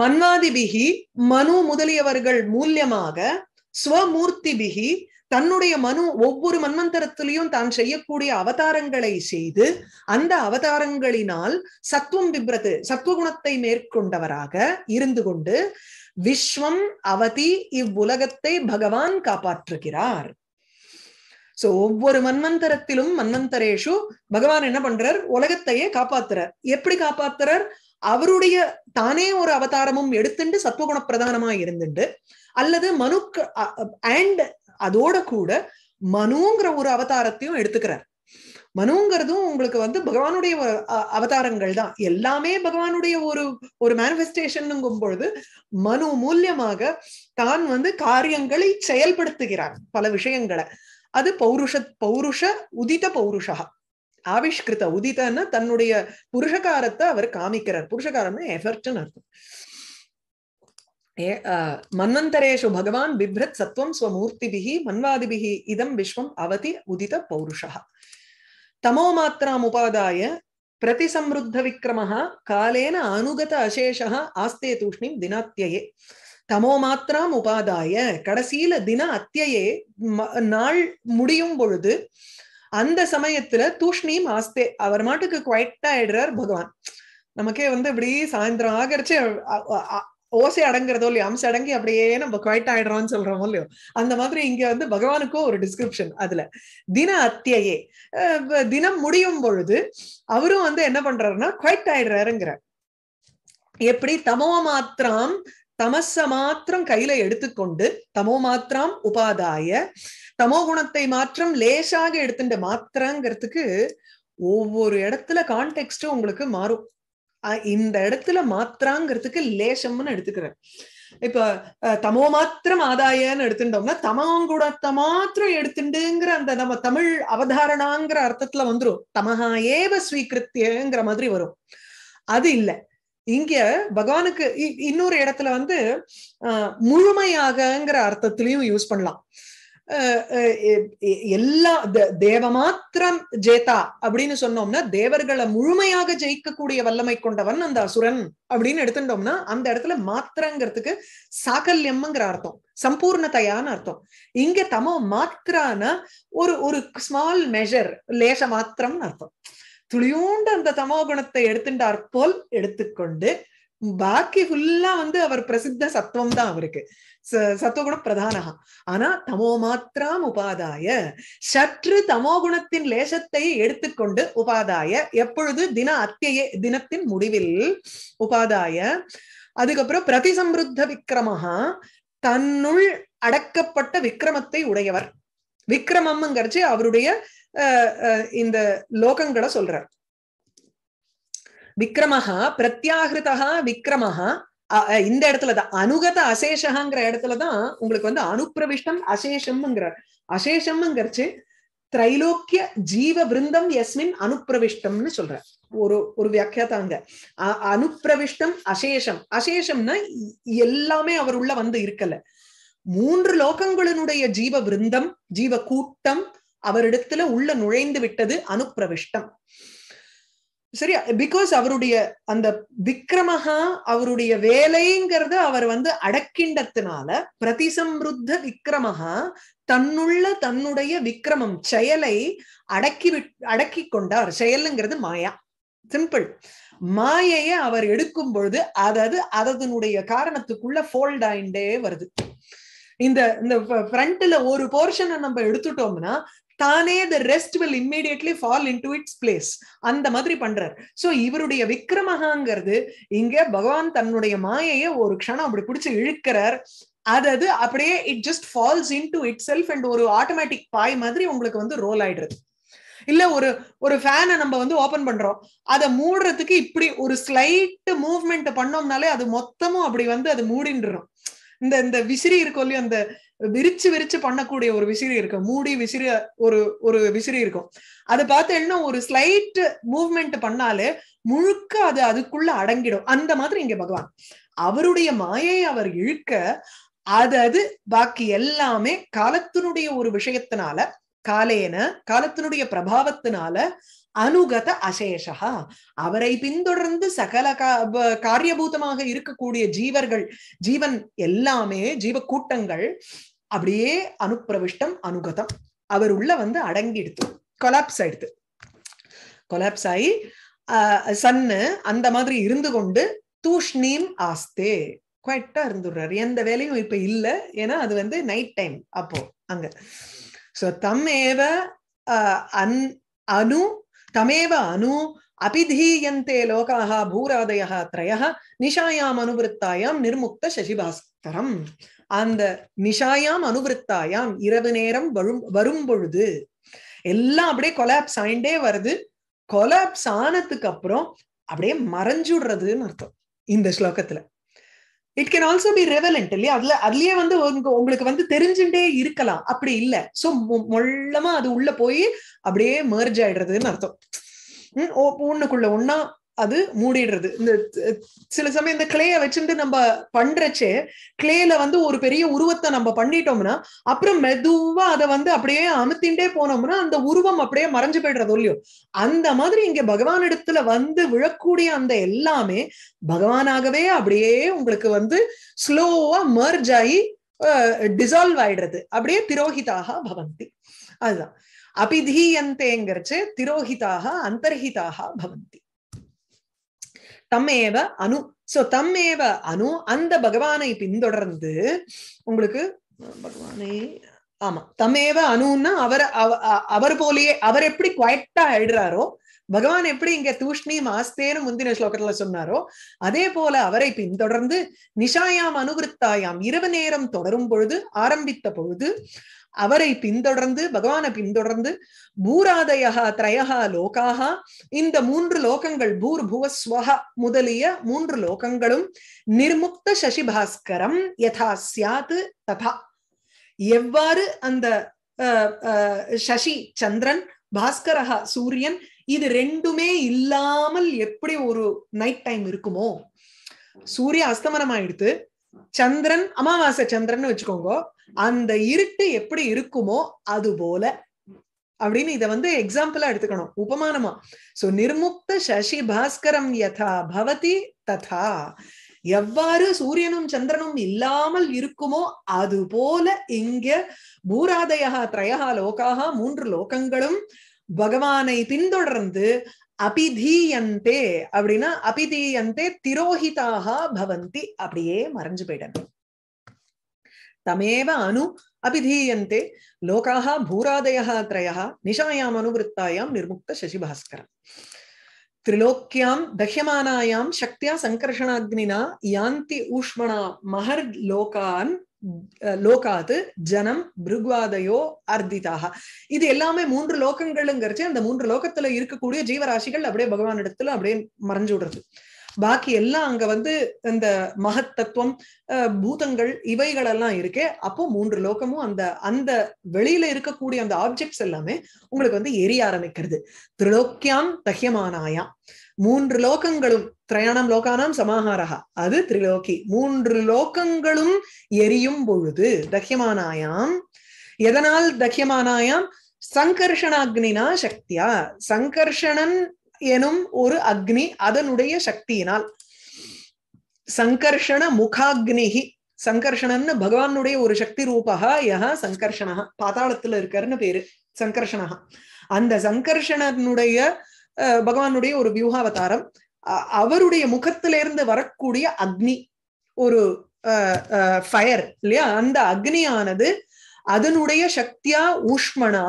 மன்வாதிபிகி மனு முதலியவர்கள் மூலியமாக ஸ்வமூர்த்தி பிகி தன்னுடைய மனு ஒவ்வொரு மன்மந்தரத்திலையும் தான் செய்யக்கூடிய அவதாரங்களை செய்து அந்த அவதாரங்களினால் சத்துவம் பிப்ரது சத்துவகுணத்தை மேற்கொண்டவராக இருந்து கொண்டு விஸ்வம் அவதி இவ்வுலகத்தை பகவான் காப்பாற்றுகிறார் சோ ஒவ்வொரு மன்வந்தரத்திலும் மன்வந்தரேஷு பகவான் என்ன பண்றார் உலகத்தையே காப்பாத்துறார் எப்படி காப்பாத்துறார் அவருடைய தானே ஒரு அவதாரமும் எடுத்துண்டு சத்துவகுண பிரதானமா இருந்துட்டு அல்லது மனுக்கு அண்ட் அதோட கூட மனுங்கிற ஒரு அவதாரத்தையும் எடுத்துக்கிறார் மனுங்கிறதும் உங்களுக்கு வந்து பகவானுடைய அவதாரங்கள் தான் எல்லாமே பகவானுடைய ஒரு ஒரு மேனிஃபெஸ்டேஷனுங்கும் பொழுது மனு மூலியமாக தான் வந்து காரியங்களை செயல்படுத்துகிறார் பல விஷயங்களை அது பௌருஷ பௌருஷ உதித பௌருஷா ஆவிஷ்கிருத உதிதன்னா தன்னுடைய புருஷகாரத்தை அவர் காமிக்கிறார் புருஷகாரம்னா எஃபர்ட்னு அர்த்தம் மன்வந்தரேஷு பகவான் பிப்ரத் சத்வம் ஸ்வமூர்த்தி ஸ்வமூர்த்திபிகி மன்வாதிபிகி இதம் விஸ்வம் அவதி உதித பௌருஷா தமோ மாத்திராம் உபாதாய பிரதிசம்ருத்த விக்கிரமஹா காலேன அனுகத அசேஷா ஆஸ்தே தூஷ்ணிம் தினாத்தியே தமோ மாத்திராம் உபாதாய கடைசியில தின அத்தியே நாள் முடியும் பொழுது அந்த சமயத்துல தூஷ்ணியும் ஆஸ்தே அவர் மாட்டுக்கு குவைட் ஆயிடுறார் பகவான் நமக்கே வந்து இப்படி சாயந்தரம் ஆகரிச்சு ஓசை அடங்குறதோ இல்லையோ அம்சம் அடங்கி அப்படியே நம்ம குவைட் ஆயிடுறோம்னு சொல்றோமோ இல்லையோ அந்த மாதிரி இங்க வந்து பகவானுக்கும் ஒரு டிஸ்கிரிப்ஷன் அதுல தின அத்தியையே தினம் முடியும் பொழுது அவரும் வந்து என்ன பண்றாருன்னா குவைட் ஆயிடுறாருங்கிற எப்படி தமோ மாத்திரம் தமச மாத்திரம் கையில எடுத்துக்கொண்டு தமோ மாத்திரம் உபாதாய தமோ குணத்தை மாற்றம் லேசாக எடுத்துட்டு மாத்திரங்கிறதுக்கு ஒவ்வொரு இடத்துல கான்டெக்டும் உங்களுக்கு மாறும் இந்த இடத்துல மாத்திராங்கிறதுக்கு லேசம்னு எடுத்துக்கிறேன் இப்ப தமோ மாத்திரம் ஆதாயன்னு எடுத்துட்டோம்னா குணத்தை மாத்திரம் எடுத்துட்டுங்கிற அந்த நம்ம தமிழ் அவதாரணாங்கிற அர்த்தத்துல வந்துரும் தமஹா ஏவ ஸ்வீகிருத்தியங்கிற மாதிரி வரும் அது இல்லை இங்க பகவானுக்கு இன்னொரு இடத்துல வந்து முழுமையாகங்கிற அர்த்தத்திலையும் யூஸ் பண்ணலாம் எல்லா தேவ மாத்திரம் ஜேதா அப்படின்னு சொன்னோம்னா தேவர்களை முழுமையாக ஜெயிக்கக்கூடிய வல்லமை கொண்டவன் அந்த அசுரன் அப்படின்னு எடுத்துட்டோம்னா அந்த இடத்துல மாத்திரங்கிறதுக்கு சாகல்யம்ங்கிற அர்த்தம் சம்பூர்ணத்தையான அர்த்தம் இங்க தமோ மாத்திரான ஒரு ஒரு ஸ்மால் மெஷர் லேச மாத்திரம்னு அர்த்தம் துளியூண்டு அந்த தமோ குணத்தை எடுத்துட்டார் போல் எடுத்துக்கொண்டு பாக்கி ஃபுல்லா வந்து அவர் பிரசித்த சத்துவம் தான் அவருக்கு சத்துவகுண பிரதானா ஆனா தமோ மாத்திராம் உபாதாய சற்று தமோ குணத்தின் லேசத்தை எடுத்துக்கொண்டு உபாதாய எப்பொழுது தின அத்திய தினத்தின் முடிவில் உபாதாய அதுக்கப்புறம் பிரதிசம்ருத்த விக்ரமஹா தன்னுள் அடக்கப்பட்ட விக்ரமத்தை உடையவர் விக்ரமம்ங்கிறச்சு அவருடைய இந்த லோகங்களை சொல்றார் விக்ரமஹா பிரத்யாகிருதா விக்ரமஹா இந்த இடத்துலதான் அனுகத அசேஷகாங்கிற இடத்துலதான் உங்களுக்கு வந்து அனுப்பிரவிஷ்டம் அசேஷம்ங்கிற அசேஷம்ங்கிறச்சு திரைலோக்கிய ஜீவ விருந்தம் எஸ்மின் அனுப்பிரவிஷ்டம்னு சொல்ற ஒரு ஒரு வியாக்கியதாங்க அனுப்பிரவிஷ்டம் அசேஷம் அசேஷம்னா எல்லாமே அவர் உள்ள வந்து இருக்கல மூன்று லோகங்களினுடைய ஜீவ விருந்தம் ஜீவ கூட்டம் அவரிடத்துல உள்ள நுழைந்து விட்டது அனுப்பிரவிஷ்டம் சரியா பிகாஸ் அவருடைய அந்த விக்ரமஹா அவருடைய வேலைங்கிறத அவர் வந்து அடக்கிண்டத்தினால பிரதிசம்ருத்த விக்ரமஹா தன்னுள்ள தன்னுடைய விக்ரமம் செயலை அடக்கி அடக்கி கொண்டார் செயலுங்கிறது மாயா சிம்பிள் மாயையை அவர் எடுக்கும் பொழுது அதாவது அதனுடைய காரணத்துக்குள்ள ஃபோல்ட் ஆயிண்டே வருது இந்த இந்த ஃப்ரண்ட்ல ஒரு போர்ஷனை நம்ம எடுத்துட்டோம்னா தானே the rest will immediately fall into its place அந்த மாதிரி பண்றார் சோ இவருடைய விக்ரமகாங்கிறது இங்க பகவான் தன்னுடைய மாயையை ஒரு க்ஷணம் அப்படி பிடிச்சு இழுக்கிறார் அதாவது அப்படியே it just falls into itself and ஒரு ஆட்டோமேட்டிக் பாய் மாதிரி உங்களுக்கு வந்து ரோல் ஆயிடுறது இல்ல ஒரு ஒரு ஃபேனை நம்ம வந்து ஓபன் பண்றோம் அதை மூடுறதுக்கு இப்படி ஒரு ஸ்லைட் மூவ்மெண்ட் பண்ணோம்னாலே அது மொத்தமும் அப்படி வந்து அது மூடின்றோம் இந்த இந்த விசிறி இருக்கும் இல்லையோ அந்த விரிச்சு விரிச்சு பண்ணக்கூடிய ஒரு விசிறி இருக்கு மூடி விசிறி ஒரு ஒரு விசிறி இருக்கும் அதை பார்த்து என்ன ஒரு ஸ்லைட் மூவ்மெண்ட் பண்ணாலே முழுக்க அது அதுக்குள்ள அடங்கிடும் அந்த மாதிரி இங்க பகவான் அவருடைய மாயை அவர் இழுக்க அது அது பாக்கி எல்லாமே காலத்தினுடைய ஒரு விஷயத்தினால காலேன காலத்தினுடைய பிரபாவத்தினால அனுகத அசேஷா அவரை பின்தொடர்ந்து சகல காரியபூதமாக இருக்கக்கூடிய ஜீவர்கள் ஜீவன் எல்லாமே ஜீவ கூட்டங்கள் அப்படியே அனுப்பிரவிஷ்டம் அனுகதம் அவர் உள்ள வந்து எடுத்து கொலாப்ஸ் ஆயிடுத்து கொலாப்ஸ் ஆகி சன்னு அந்த மாதிரி இருந்து கொண்டு தூஷ்ணீம் ஆஸ்தே குவைட்டா இருந்துடுறாரு எந்த வேலையும் இப்ப இல்ல ஏன்னா அது வந்து நைட் டைம் அப்போ அங்க சோ தம் ஏவ அன் அனு தமேவ அனு அபிதீயந்தே லோகாக பூராதய திரய நிஷாயாம் அனுவிருத்தாயாம் நிர்முக்த சசிபாஸ்கரம் அந்த நிஷாயாம் அனுவிருத்தாயாம் இரவு நேரம் வரும் வரும் பொழுது எல்லாம் அப்படியே கொலாப்ஸ் ஆயிண்டே வருது கொலாப்ஸ் ஆனதுக்கு அப்புறம் அப்படியே மறைஞ்சுடுறதுன்னு அர்த்தம் இந்த ஸ்லோகத்துல it can also be relevant இல்லையா அதுல அதுலயே வந்து உங்களுக்கு வந்து தெரிஞ்சுட்டே இருக்கலாம் அப்படி இல்ல சோ மொல்லமா அது உள்ள போய் அப்படியே மர்ஜ் ஆயிடுறதுன்னு அர்த்தம் ஒண்ணுக்குள்ள ஒன்னா அது மூடிடுறது இந்த சில சமயம் இந்த கிளேயை வச்சுட்டு நம்ம பண்றச்சே கிளேல வந்து ஒரு பெரிய உருவத்தை நம்ம பண்ணிட்டோம்னா அப்புறம் மெதுவா அதை வந்து அப்படியே அமுத்தின்ண்டே போனோம்னா அந்த உருவம் அப்படியே மறைஞ்சு போயிடுறது இல்லையோ அந்த மாதிரி இங்க பகவான் இடத்துல வந்து விழக்கூடிய அந்த எல்லாமே பகவானாகவே அப்படியே உங்களுக்கு வந்து ஸ்லோவா மர்ஜ் ஆகி டிசால்வ் ஆயிடுறது அப்படியே திரோகிதாக பவந்தி அதுதான் அபிதீயந்தேங்கிறச்சு திரோகிதாக அந்தர்ஹிதாக பவந்தி தம்மேவ அணு சோ தம்மேவ அணு அந்த பகவானை பின்தொடர்ந்து உங்களுக்கு பகவானை ஆமா தமேவ அணுன்னா அவர் அவர் போலயே அவர் எப்படி குவைட்டா ஆயிடுறாரோ பகவான் எப்படி இங்க தூஷ்ணி மாஸ்தேன்னு முந்தின ஸ்லோகத்துல சொன்னாரோ அதே போல அவரை பின்தொடர்ந்து நிஷாயாம் அனுகிருத்தாயாம் இரவு நேரம் தொடரும் பொழுது ஆரம்பித்த பொழுது அவரை பின்தொடர்ந்து பகவானை பின்தொடர்ந்து பூராதயா திரயகா லோகாக இந்த மூன்று லோகங்கள் பூர் புவஸ்வஹ முதலிய மூன்று லோகங்களும் நிர்முக்த சசிபாஸ்கரம் யதா சியாத் ததா எவ்வாறு அந்த சசி சந்திரன் பாஸ்கரஹா சூரியன் இது ரெண்டுமே இல்லாமல் எப்படி ஒரு நைட் டைம் இருக்குமோ சூரிய அஸ்தமனம் ஆயிடுத்து சந்திரன் அமாவாசை சந்திரன் வச்சுக்கோங்க அந்த இருட்டு எப்படி இருக்குமோ அது போல அப்படின்னு இதை வந்து எக்ஸாம்பிளா எடுத்துக்கணும் உபமானமா சோ நிர்முக்த சசி பாஸ்கரம் யதா பவதி ததா எவ்வாறு சூரியனும் சந்திரனும் இல்லாமல் இருக்குமோ அது போல இங்க பூராதயா திரையா லோக்காக மூன்று லோகங்களும் பகவானை பின்தொடர்ந்து அபிதீயந்தே அப்படின்னா அபிதீயந்தே திரோஹிதாக பவந்தி அப்படியே மறைஞ்சு போயிடணும் தமேவ அனு அபிதீயந்தே லோகாக பூராதயா திரயா நிஷாயாம் அனுவத்தாயாம் நிர்முக்த சசிபாஸ்கரம் திரிலோக்கியாம் தஹியமானாயாம் சக்தியா சங்கர்ஷணாக்னினா யாந்தி ஊஷ்மணா மஹர் லோகான் லோகாத் ஜனம் பிருக்வாதயோ அர்திதாக இது எல்லாமே மூன்று லோகங்கள்ங்கிறச்சு அந்த மூன்று லோகத்துல இருக்கக்கூடிய ஜீவராசிகள் அப்படியே பகவான் இடத்துல அப்படியே மறைஞ்சு விடுறது பாக்கி எல்லாம் அங்க வந்து இந்த மகத்தத்துவம் பூதங்கள் இவைகள் எல்லாம் இருக்கே அப்போ மூன்று லோகமும் அந்த அந்த வெளியில இருக்கக்கூடிய அந்த ஆப்ஜெக்ட்ஸ் எல்லாமே உங்களுக்கு வந்து எரிய ஆரம்பிக்கிறது திரிலோக்கியாம் தஹ்யமானாயாம் மூன்று லோகங்களும் திரயாணம் லோகானாம் சமாஹாரகா அது திரிலோக்கி மூன்று லோகங்களும் எரியும் பொழுது தஹ்யமானாயாம் எதனால் தஹ்யமானாயாம் சங்கர்ஷணாக்னா சக்தியா சங்கர்ஷணன் எனும் ஒரு அக்னி அதனுடைய சக்தியினால் சங்கர்ஷண முகாக்னிகி சங்கர்ஷணம்னு பகவானுடைய ஒரு சக்தி ரூபா யா சங்கர்ஷணா பாதாளத்துல இருக்காருன்னு பேரு சங்கர்ஷணா அந்த சங்கர்ஷணனுடைய பகவானுடைய ஒரு வியூகாவதாரம் அவருடைய முகத்திலிருந்து வரக்கூடிய அக்னி ஒரு ஃபயர் இல்லையா அந்த அக்னியானது அதனுடைய சக்தியா ஊஷ்மனா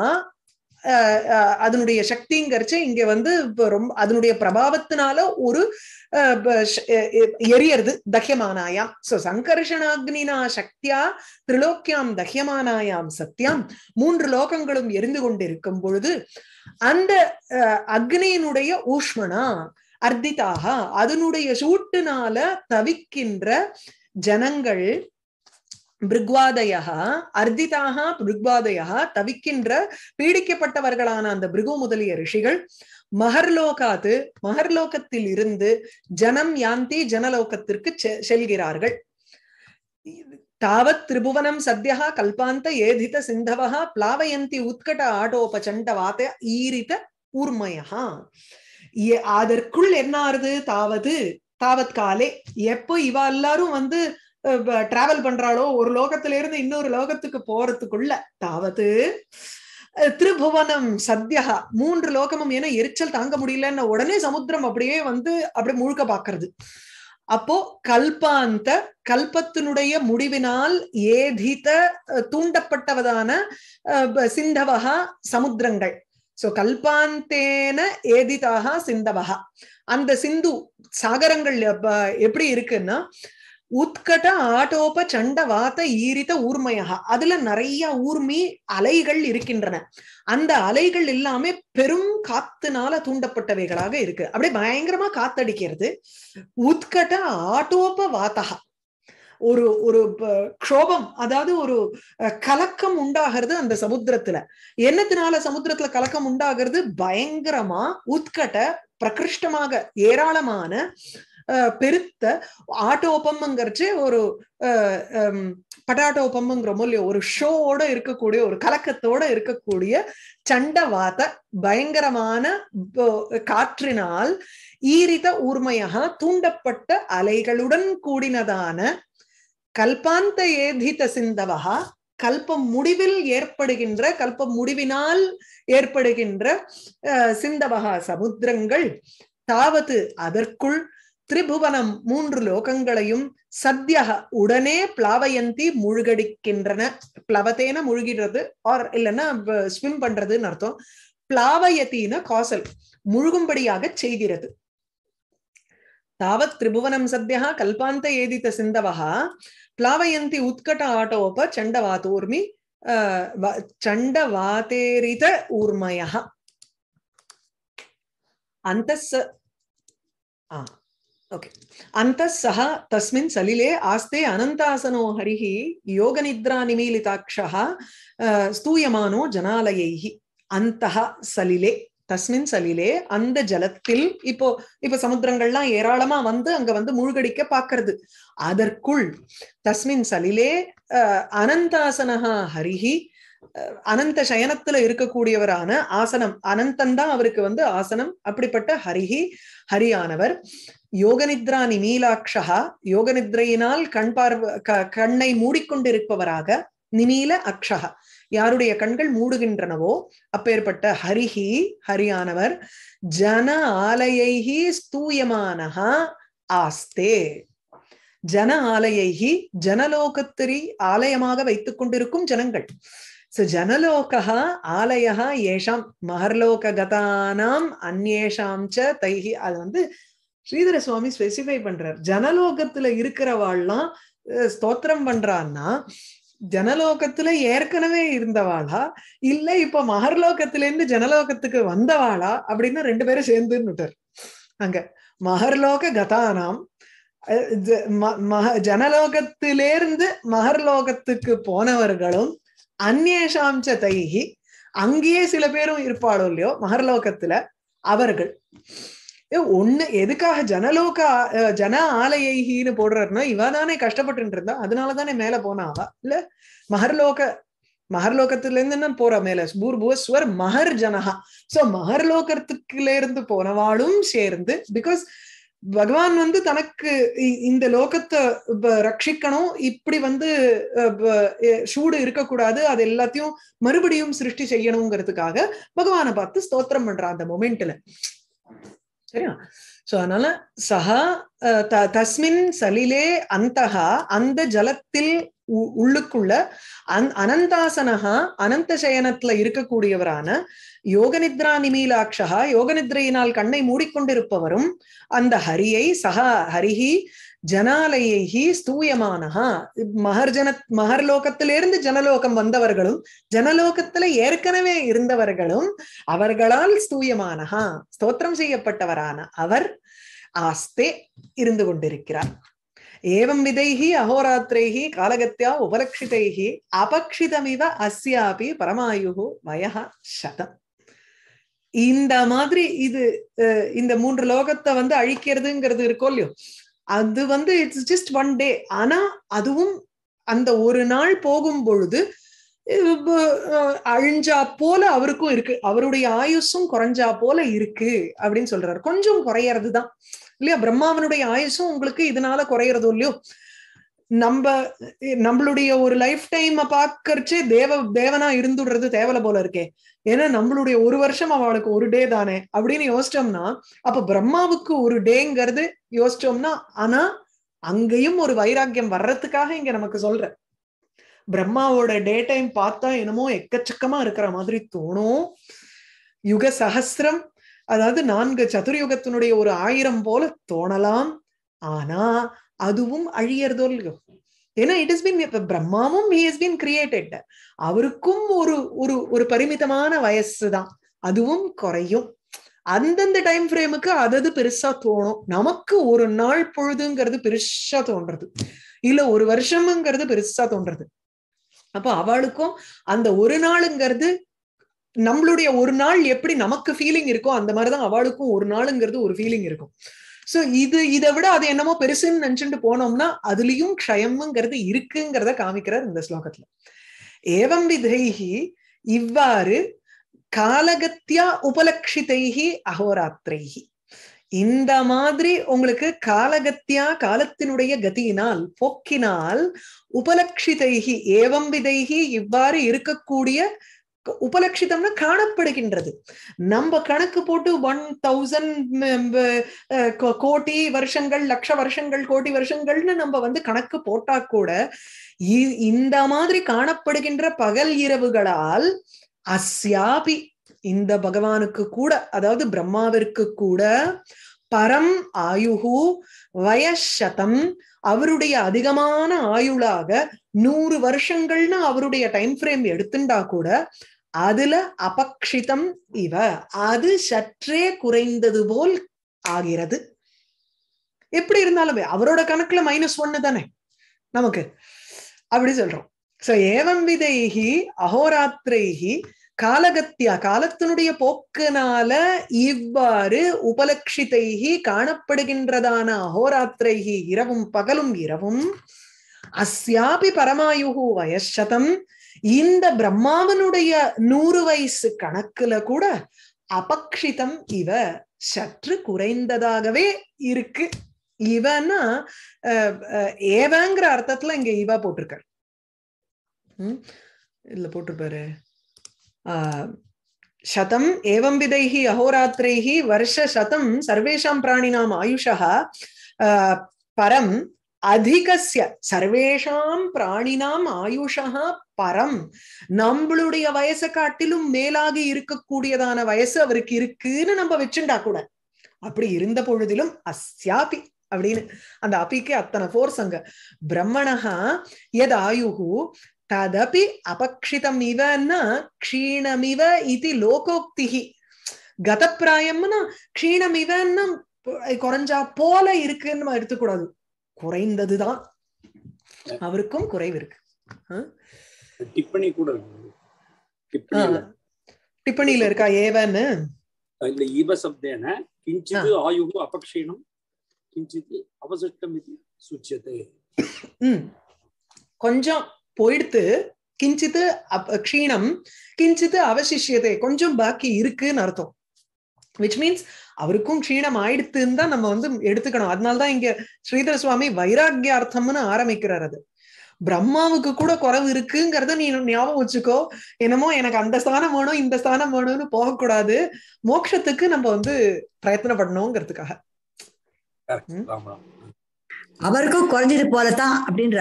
அதனுடைய சக்திங்கிறச்சு இங்க வந்து ரொம்ப அதனுடைய பிரபாவத்தினால ஒரு எரியறது தஹ்யமானாயாம் சோ சங்கர்ஷணாக்னினா சக்தியா திரிலோக்கியாம் தஹ்யமானாயாம் சத்தியம் மூன்று லோகங்களும் எரிந்து கொண்டிருக்கும் பொழுது அந்த அக்னியினுடைய ஊஷ்மனா அர்த்திதாக அதனுடைய சூட்டுனால தவிக்கின்ற ஜனங்கள் பிருக்வாதயா அர்த்திதாக பிருக்வாதயா தவிக்கின்ற பீடிக்கப்பட்டவர்களான அந்த பிருகு முதலிய ரிஷிகள் மகர்லோகாது மகர்லோகத்தில் இருந்து ஜனம் யாந்தி ஜனலோகத்திற்கு செல்கிறார்கள் தாவத் திரிபுவனம் சத்யா கல்பாந்த ஏதித சிந்தவா பிளாவயந்தி உத்கட ஆட்டோபச்சண்ட வாத ஈரித ஊர்மயா அதற்குள் என்ன ஆறுது தாவது தாவத் காலே எப்போ இவ எல்லாரும் வந்து டிராவல் பண்றாளோ ஒரு லோகத்துல இருந்து இன்னொரு லோகத்துக்கு போறதுக்குள்ள தாவது திருபுவனம் சத்யா மூன்று லோகமும் ஏன்னா எரிச்சல் தாங்க முடியலன்னு உடனே சமுத்திரம் அப்படியே வந்து அப்படியே முழுக்க பாக்குறது அப்போ கல்பாந்த கல்பத்தினுடைய முடிவினால் ஏதித்த தூண்டப்பட்டவதான சிந்தவகா சமுத்திரங்கள் சோ கல்பாந்தேன ஏதிதாக சிந்தவகா அந்த சிந்து சாகரங்கள் எப்படி இருக்குன்னா உத்கட ஆட்டோப சண்ட வாத்த ஈரித்த ஊர்மையாக அதுல நிறைய ஊர்மி அலைகள் இருக்கின்றன அந்த அலைகள் எல்லாமே பெரும் காத்துனால தூண்டப்பட்டவைகளாக இருக்கு அப்படியே பயங்கரமா காத்தடிக்கிறது உத்கட ஆட்டோப வாத்தக ஒரு ஒரு க்ஷோபம் அதாவது ஒரு கலக்கம் உண்டாகிறது அந்த சமுத்திரத்துல என்னத்தினால சமுத்திரத்துல கலக்கம் உண்டாகிறது பயங்கரமா உத்கட பிரகிருஷ்டமாக ஏராளமான பெருத்த ஆட்டோபம்ங்கிறச்சு ஒரு பட்டாட்டோபம்ங்கிறோமோ இல்லையோ ஒரு ஷோவோட இருக்கக்கூடிய ஒரு கலக்கத்தோட இருக்கக்கூடிய சண்டவாத பயங்கரமான காற்றினால் ஈரித ஊர்மையாக தூண்டப்பட்ட அலைகளுடன் கூடினதான கல்பாந்த ஏதித்த சிந்தவகா கல்பம் முடிவில் ஏற்படுகின்ற கல்பம் முடிவினால் ஏற்படுகின்ற சிந்தவகா சமுத்திரங்கள் தாவது அதற்குள் திரிபுவனம் மூன்று லோகங்களையும் சத்தியக உடனே பிளாவயந்தி முழுகடிக்கின்றன பிளவத்தேன முழுகிடுறது ஆர் இல்லைன்னா ஸ்விம் பண்றதுன்னு அர்த்தம் பிளாவயத்தின காசல் முழுகும்படியாக செய்கிறது தாவத் திரிபுவனம் சத்யா கல்பாந்த ஏதித்த சிந்தவா பிளாவயந்தி உத்கட ஆட்டோப சண்டவாத்தோர்மி சண்டவாதேரித ஊர்மயா அந்த அந்த சக தஸ்மின் சலிலே ஆஸ்தே அனந்தாசனோ ஹரிஹி யோக நித்ரா நிமீலிதாட்சா ஸ்தூயமானோ ஜனாலயி அந்த சலிலே தஸ்மின் சலிலே அந்த ஜலத்தில் இப்போ இப்ப சமுத்திரங்கள்லாம் ஏராளமா வந்து அங்க வந்து மூழ்கடிக்க பாக்குறது அதற்குள் தஸ்மின் சலிலே அனந்தாசனஹா ஹரிஹி அனந்த சயனத்துல இருக்கக்கூடியவரான ஆசனம் அனந்தன் தான் அவருக்கு வந்து ஆசனம் அப்படிப்பட்ட ஹரிஹி ஹரியானவர் யோகநித்ரா நிமீலாட்சா யோகநித்ரையினால் கண் பார்வை கண்ணை மூடிக்கொண்டிருப்பவராக நிமீல அக்ஷகா யாருடைய கண்கள் மூடுகின்றனவோ அப்பேற்பட்ட ஹரிஹி ஹரியானவர் ஜன ஆலையைஹி ஸ்தூயமான ஆஸ்தே ஜன ஆலையைஹி ஜனலோகத்திரி ஆலயமாக வைத்துக் கொண்டிருக்கும் ஜனங்கள் சோ ஜனலோகா ஆலயா ஏஷாம் மகர்லோக கதானாம் அந்நேஷாம் தைஹி அது வந்து ஸ்ரீதர சுவாமி ஸ்பெசிஃபை பண்றார் ஜனலோகத்துல இருக்கிறவாள்லாம் ஸ்தோத்திரம் பண்றான்னா ஜனலோகத்துல ஏற்கனவே இருந்தவாளா இல்ல இப்ப மகர்லோகத்தில இருந்து ஜனலோகத்துக்கு வந்தவாளா அப்படின்னு ரெண்டு பேரும் சேர்ந்துன்னுட்டார் அங்க மகர்லோக கதானாம் ஜனலோகத்திலேருந்து மகர்லோகத்துக்கு போனவர்களும் அந்நேஷாம்ச தைகி அங்கேயே சில பேரும் இருப்பாளோ இல்லையோ மகர்லோகத்துல அவர்கள் ஒண்ணு எதுக்காக ஜனலோக ஜன ஆலயகின்னு போடுறாருன்னா இவா தானே கஷ்டப்பட்டு இருந்தா அதனாலதானே மேல போனா அவ இல்ல மகர்லோக மகர்லோகத்துல இருந்து என்ன போற மேல பூர் புவஸ்வர் மகர் ஜனஹா சோ மகர்லோகத்துக்குல இருந்து போனவாளும் சேர்ந்து பிகாஸ் பகவான் வந்து தனக்கு இந்த லோகத்தை ரட்சிக்கணும் இப்படி வந்து சூடு இருக்கக்கூடாது அது எல்லாத்தையும் மறுபடியும் சிருஷ்டி செய்யணுங்கிறதுக்காக பகவானை பார்த்து ஸ்தோத்திரம் பண்றான் அந்த மொமெண்ட்ல சரியா சோ அதனால சஹா தஸ்மின் சலிலே அந்தகா அந்த ஜலத்தில் உள்ளுக்குள்ள அந் அனந்தாசனகா அனந்த சயனத்துல இருக்கக்கூடியவரான யோக நித்ரா நிமீலாட்சா யோக நித்ரையினால் கண்ணை மூடிக்கொண்டிருப்பவரும் அந்த ஹரியை சஹா ஹரிஹி ஜனாலயகி ஸ்தூயமானஹா ஜன மகர்லோகத்திலிருந்து ஜனலோகம் வந்தவர்களும் ஜனலோகத்துல ஏற்கனவே இருந்தவர்களும் அவர்களால் ஸ்தூயமானஹா ஸ்தோத்திரம் செய்யப்பட்டவரான அவர் ஆஸ்தே இருந்து கொண்டிருக்கிறார் ஏவம் விதைஹி அகோராத்திரைஹி காலகத்தியா உபலட்சிதைகி அபக்ஷிதமிவ அஸ்யாபி பரமாயுகு வயஹா சதம் இந்த மாதிரி இது இந்த மூன்று லோகத்தை வந்து அழிக்கிறதுங்கிறது இருக்கோ இல்லையோ அது வந்து இட்ஸ் ஜஸ்ட் ஒன் டே ஆனா அதுவும் அந்த ஒரு நாள் போகும் பொழுது அழிஞ்சா போல அவருக்கும் இருக்கு அவருடைய ஆயுஷும் குறைஞ்சா போல இருக்கு அப்படின்னு சொல்றாரு கொஞ்சம் குறையறதுதான் இல்லையா பிரம்மாவனுடைய ஆயுஷும் உங்களுக்கு இதனால குறையறதோ இல்லையோ நம்ம நம்மளுடைய ஒரு லைஃப் டைம் பாக்கறச்சே தேவ தேவனா இருந்துடுறது தேவல போல இருக்கே ஏன்னா நம்மளுடைய ஒரு வருஷம் அவளுக்கு ஒரு டே தானே அப்படின்னு யோசிச்சோம்னா அப்ப பிரம்மாவுக்கு ஒரு டேங்கிறது யோசிச்சோம்னா ஆனா அங்கேயும் ஒரு வைராக்கியம் வர்றதுக்காக இங்க நமக்கு சொல்ற பிரம்மாவோட டே டைம் பார்த்தா என்னமோ எக்கச்சக்கமா இருக்கிற மாதிரி தோணும் யுக சகசிரம் அதாவது நான்கு சதுர்யுகத்தினுடைய ஒரு ஆயிரம் போல தோணலாம் ஆனா அதுவும் அழியறதோ இல்லையோ ஏன்னா இட் இஸ் பீன் இப்ப பிரம்மாவும் ஹி பீன் கிரியேட்டட் அவருக்கும் ஒரு ஒரு ஒரு பரிமிதமான வயசு தான் அதுவும் குறையும் அந்தந்த டைம் ஃப்ரேமுக்கு அதது பெருசா தோணும் நமக்கு ஒரு நாள் பொழுதுங்கிறது பெருசா தோன்றது இல்ல ஒரு வருஷம்ங்கிறது பெருசா தோன்றது அப்போ அவளுக்கும் அந்த ஒரு நாளுங்கிறது நம்மளுடைய ஒரு நாள் எப்படி நமக்கு ஃபீலிங் இருக்கோ அந்த மாதிரிதான் அவளுக்கும் ஒரு நாளுங்கிறது ஒரு ஃபீலிங் இருக்கும் சோ இது இதை விட அது என்னமோ பெருசுன்னு நினைச்சுட்டு போனோம்னா அதுலயும் க்ஷயம்ங்கிறது இருக்குங்கிறத காமிக்கிறார் இந்த ஸ்லோகத்துல ஏவம் விதைகி இவ்வாறு காலகத்தியா உபலட்சிதைகி அகோராத்திரைகி இந்த மாதிரி உங்களுக்கு காலகத்தியா காலத்தினுடைய கத்தியினால் போக்கினால் உபலக்ஷிதைகி ஏவம் விதைகி இவ்வாறு இருக்கக்கூடிய உபலட்சிதம்னு காணப்படுகின்றது நம்ம கணக்கு போட்டு ஒன் தௌசண்ட் கோடி வருஷங்கள் லட்ச வருஷங்கள் கோடி வருஷங்கள்னு நம்ம வந்து கணக்கு போட்டா கூட இந்த மாதிரி காணப்படுகின்ற பகல் இரவுகளால் அஸ்யாபி இந்த பகவானுக்கு கூட அதாவது பிரம்மாவிற்கு கூட பரம் ஆயுகு வயசதம் அவருடைய அதிகமான ஆயுளாக நூறு வருஷங்கள்னு அவருடைய டைம் ஃப்ரேம் எடுத்துண்டா கூட அதுல அபக்ஷிதம் இவ அது சற்றே குறைந்தது போல் ஆகிறது எப்படி இருந்தாலும் அவரோட கணக்குல மைனஸ் ஒன்னு தானே நமக்கு அப்படி சொல்றோம் சோ ஏவம் விதைகி அகோராத்திரைகி காலகத்தியா காலத்தினுடைய போக்குனால இவ்வாறு உபலக்ஷிதைகி காணப்படுகின்றதான அகோராத்திரைகி இரவும் பகலும் இரவும் அஸ்யாபி பரமாயுகு வயசதம் இந்த பிரம்மாவனுடைய நூறு வயசு கணக்குல கூட அபக்ஷிதம் இவ சற்று குறைந்ததாகவே இருக்கு இவன்னா ஏவங்கிற அர்த்தத்துல இங்க இவா போட்டிருக்க உம் போட்டிருப்பாரு ஆஹ் சதம் ஏவம் விதைஹி அஹோராத்திரைஹி வருஷ சதம் சர்வேஷாம் பிராணினாம் ஆயுஷா பரம் அதிகசிய சர்வேஷாம் பிராணினாம் ஆயுஷா பரம் நம்மளுடைய வயசை காட்டிலும் மேலாகி இருக்கக்கூடியதான வயசு அவருக்கு இருக்குன்னு நம்ம வச்சுண்டா கூட அப்படி இருந்த பொழுதிலும் அஸ்யாபி அப்படின்னு அந்த அப்பிக்கு அத்தனை போர்ஸ் அங்க பிரம்மணஹா எத் ஆயுகு ததபி அபக்ஷிதம் இவன்னா க்ஷீணமிவ இது லோகோக்திஹி கதப்பிராயம்னா க்ஷீணம் இவன்னா குறைஞ்சா போல இருக்குன்னு எடுத்துக்கூடாது குறைந்தது தான் அவருக்கும் குறைவு இருக்கு டிப்பணி கூட டிப்பணியில இருக்கா ஏவன்னு இல்ல ஈவ சப்தேன கிஞ்சித் ஆயுகு அபக்ஷீணம் கிஞ்சித் அவசிஷ்டம் இது கொஞ்சம் போயிடுத்து கிஞ்சித்து க்ஷீணம் கிஞ்சித்து அவசிஷியதே கொஞ்சம் பாக்கி இருக்குன்னு அர்த்தம் விச் மீன்ஸ் அவருக்கும் க்ஷீணம் ஆயிடுத்துன்னு தான் நம்ம வந்து எடுத்துக்கணும் அதனால்தான் இங்க ஸ்ரீதர சுவாமி வைராக்கிய அர்த்தம்னு ஆரம்பிக்கிறார் அது பிரம்மாவுக்கு கூட குறவு இருக்குங்கிறத நீ ஞாபகம் வச்சுக்கோ என்னமோ எனக்கு அந்த ஸ்தானம் வேணும் இந்த ஸ்தானம் வேணும்னு போகக்கூடாது மோட்சத்துக்கு நம்ம வந்து பிரயத்தனம் அவருக்கும் குறைஞ்சது போலதான் அப்படின்ற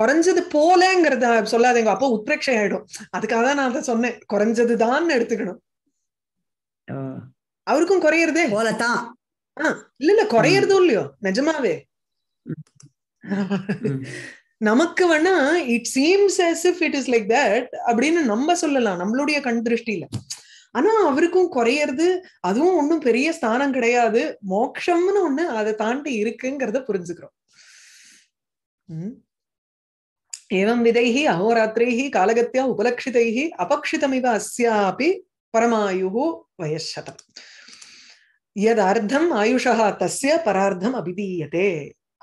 குறைஞ்சது போலங்கிறத சொல்லாதீங்க அப்போ உத்ரக்ஷை ஆயிடும் அதுக்காக தான் நான் அதை சொன்னேன் குறைஞ்சதுதான்னு எடுத்துக்கணும் அவருக்கும் குறையறதே போலத்தான் இல்ல இல்ல குறையறதும் இல்லையோ நிஜமாவே நமக்கு வேணா it seems as if it is like that அப்படின்னு நம்ம சொல்லலாம் நம்மளுடைய கண் திருஷ்டியில ஆனா அவருக்கும் குறையறது அதுவும் ஒண்ணும் பெரிய ஸ்தானம் கிடையாது மோக்ஷம்னு ஒண்ணு அதை தாண்டி இருக்குங்கிறத புரிஞ்சுக்கிறோம் ஏவம் விதைகி அகோராத்திரைகி காலகத்தியா உபலட்சிதைகி அபக்ஷிதமிவ அஸ்யாபி பரமாயு வயசதம் எது அர்த்தம் ஆயுஷா தசிய பரார்த்தம் அபிதீயதே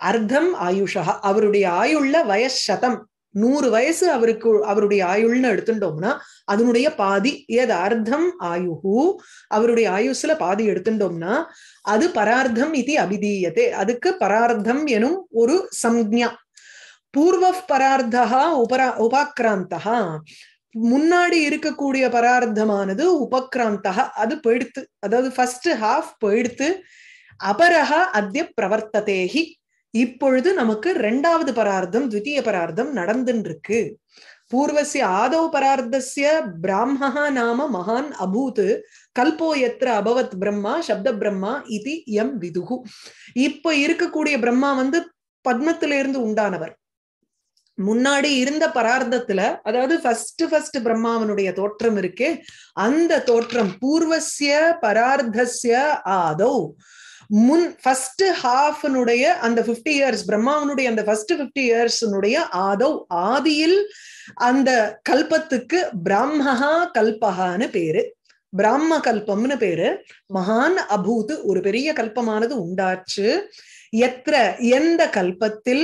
அர்த்தம் ஆயுஷா அவருடைய ஆயுள்ள வயசதம் நூறு வயசு அவருக்கு அவருடைய ஆயுள்னு எடுத்துட்டோம்னா அதனுடைய பாதி எது அர்த்தம் ஆயுகு அவருடைய ஆயுஸ்ல பாதி எடுத்துட்டோம்னா அது பரார்த்தம் இது அபிதீயதே அதுக்கு பரார்த்தம் எனும் ஒரு சம்ஞா பூர்வ பரார்த்தா உபரா உபாக்கிராந்தா முன்னாடி இருக்கக்கூடிய பரார்த்தமானது உபக்ராந்தக அது போயிடுத்து அதாவது ஃபர்ஸ்ட் ஹாஃப் போயிடுத்து அபரக அத்திய பிரவர்த்ததேகி இப்பொழுது நமக்கு ரெண்டாவது பரார்த்தம் துவிதீய பரார்த்தம் நடந்துருக்கு பூர்வசிய ஆதவ பரார்த்தசிய பிராமஹா நாம மகான் அபூத் கல்போ எத்திர அபவத் பிரம்மா சப்த பிரம்மா இது எம் விதுகு இப்ப இருக்கக்கூடிய பிரம்மா வந்து பத்மத்திலிருந்து உண்டானவர் முன்னாடி இருந்த பரார்த்தத்துல அதாவது ஃபர்ஸ்ட் ஃபர்ஸ்ட் பிரம்மாவனுடைய தோற்றம் இருக்கு அந்த தோற்றம் பூர்வசிய பரார்த்தசிய ஆதோ முன் ஃபர்ஸ்ட் ஹாஃபனுடைய அந்த பிப்டி இயர்ஸ் பிரம்மாவனுடைய அந்த ஃபர்ஸ்ட் பிப்டி இயர்ஸ்னுடைய ஆதவ் ஆதியில் அந்த கல்பத்துக்கு பிரம்மஹா கல்பஹான்னு பேரு பிராம கல்பம்னு பேரு மகான் அபூத் ஒரு பெரிய கல்பமானது உண்டாச்சு எத்த எந்த கல்பத்தில்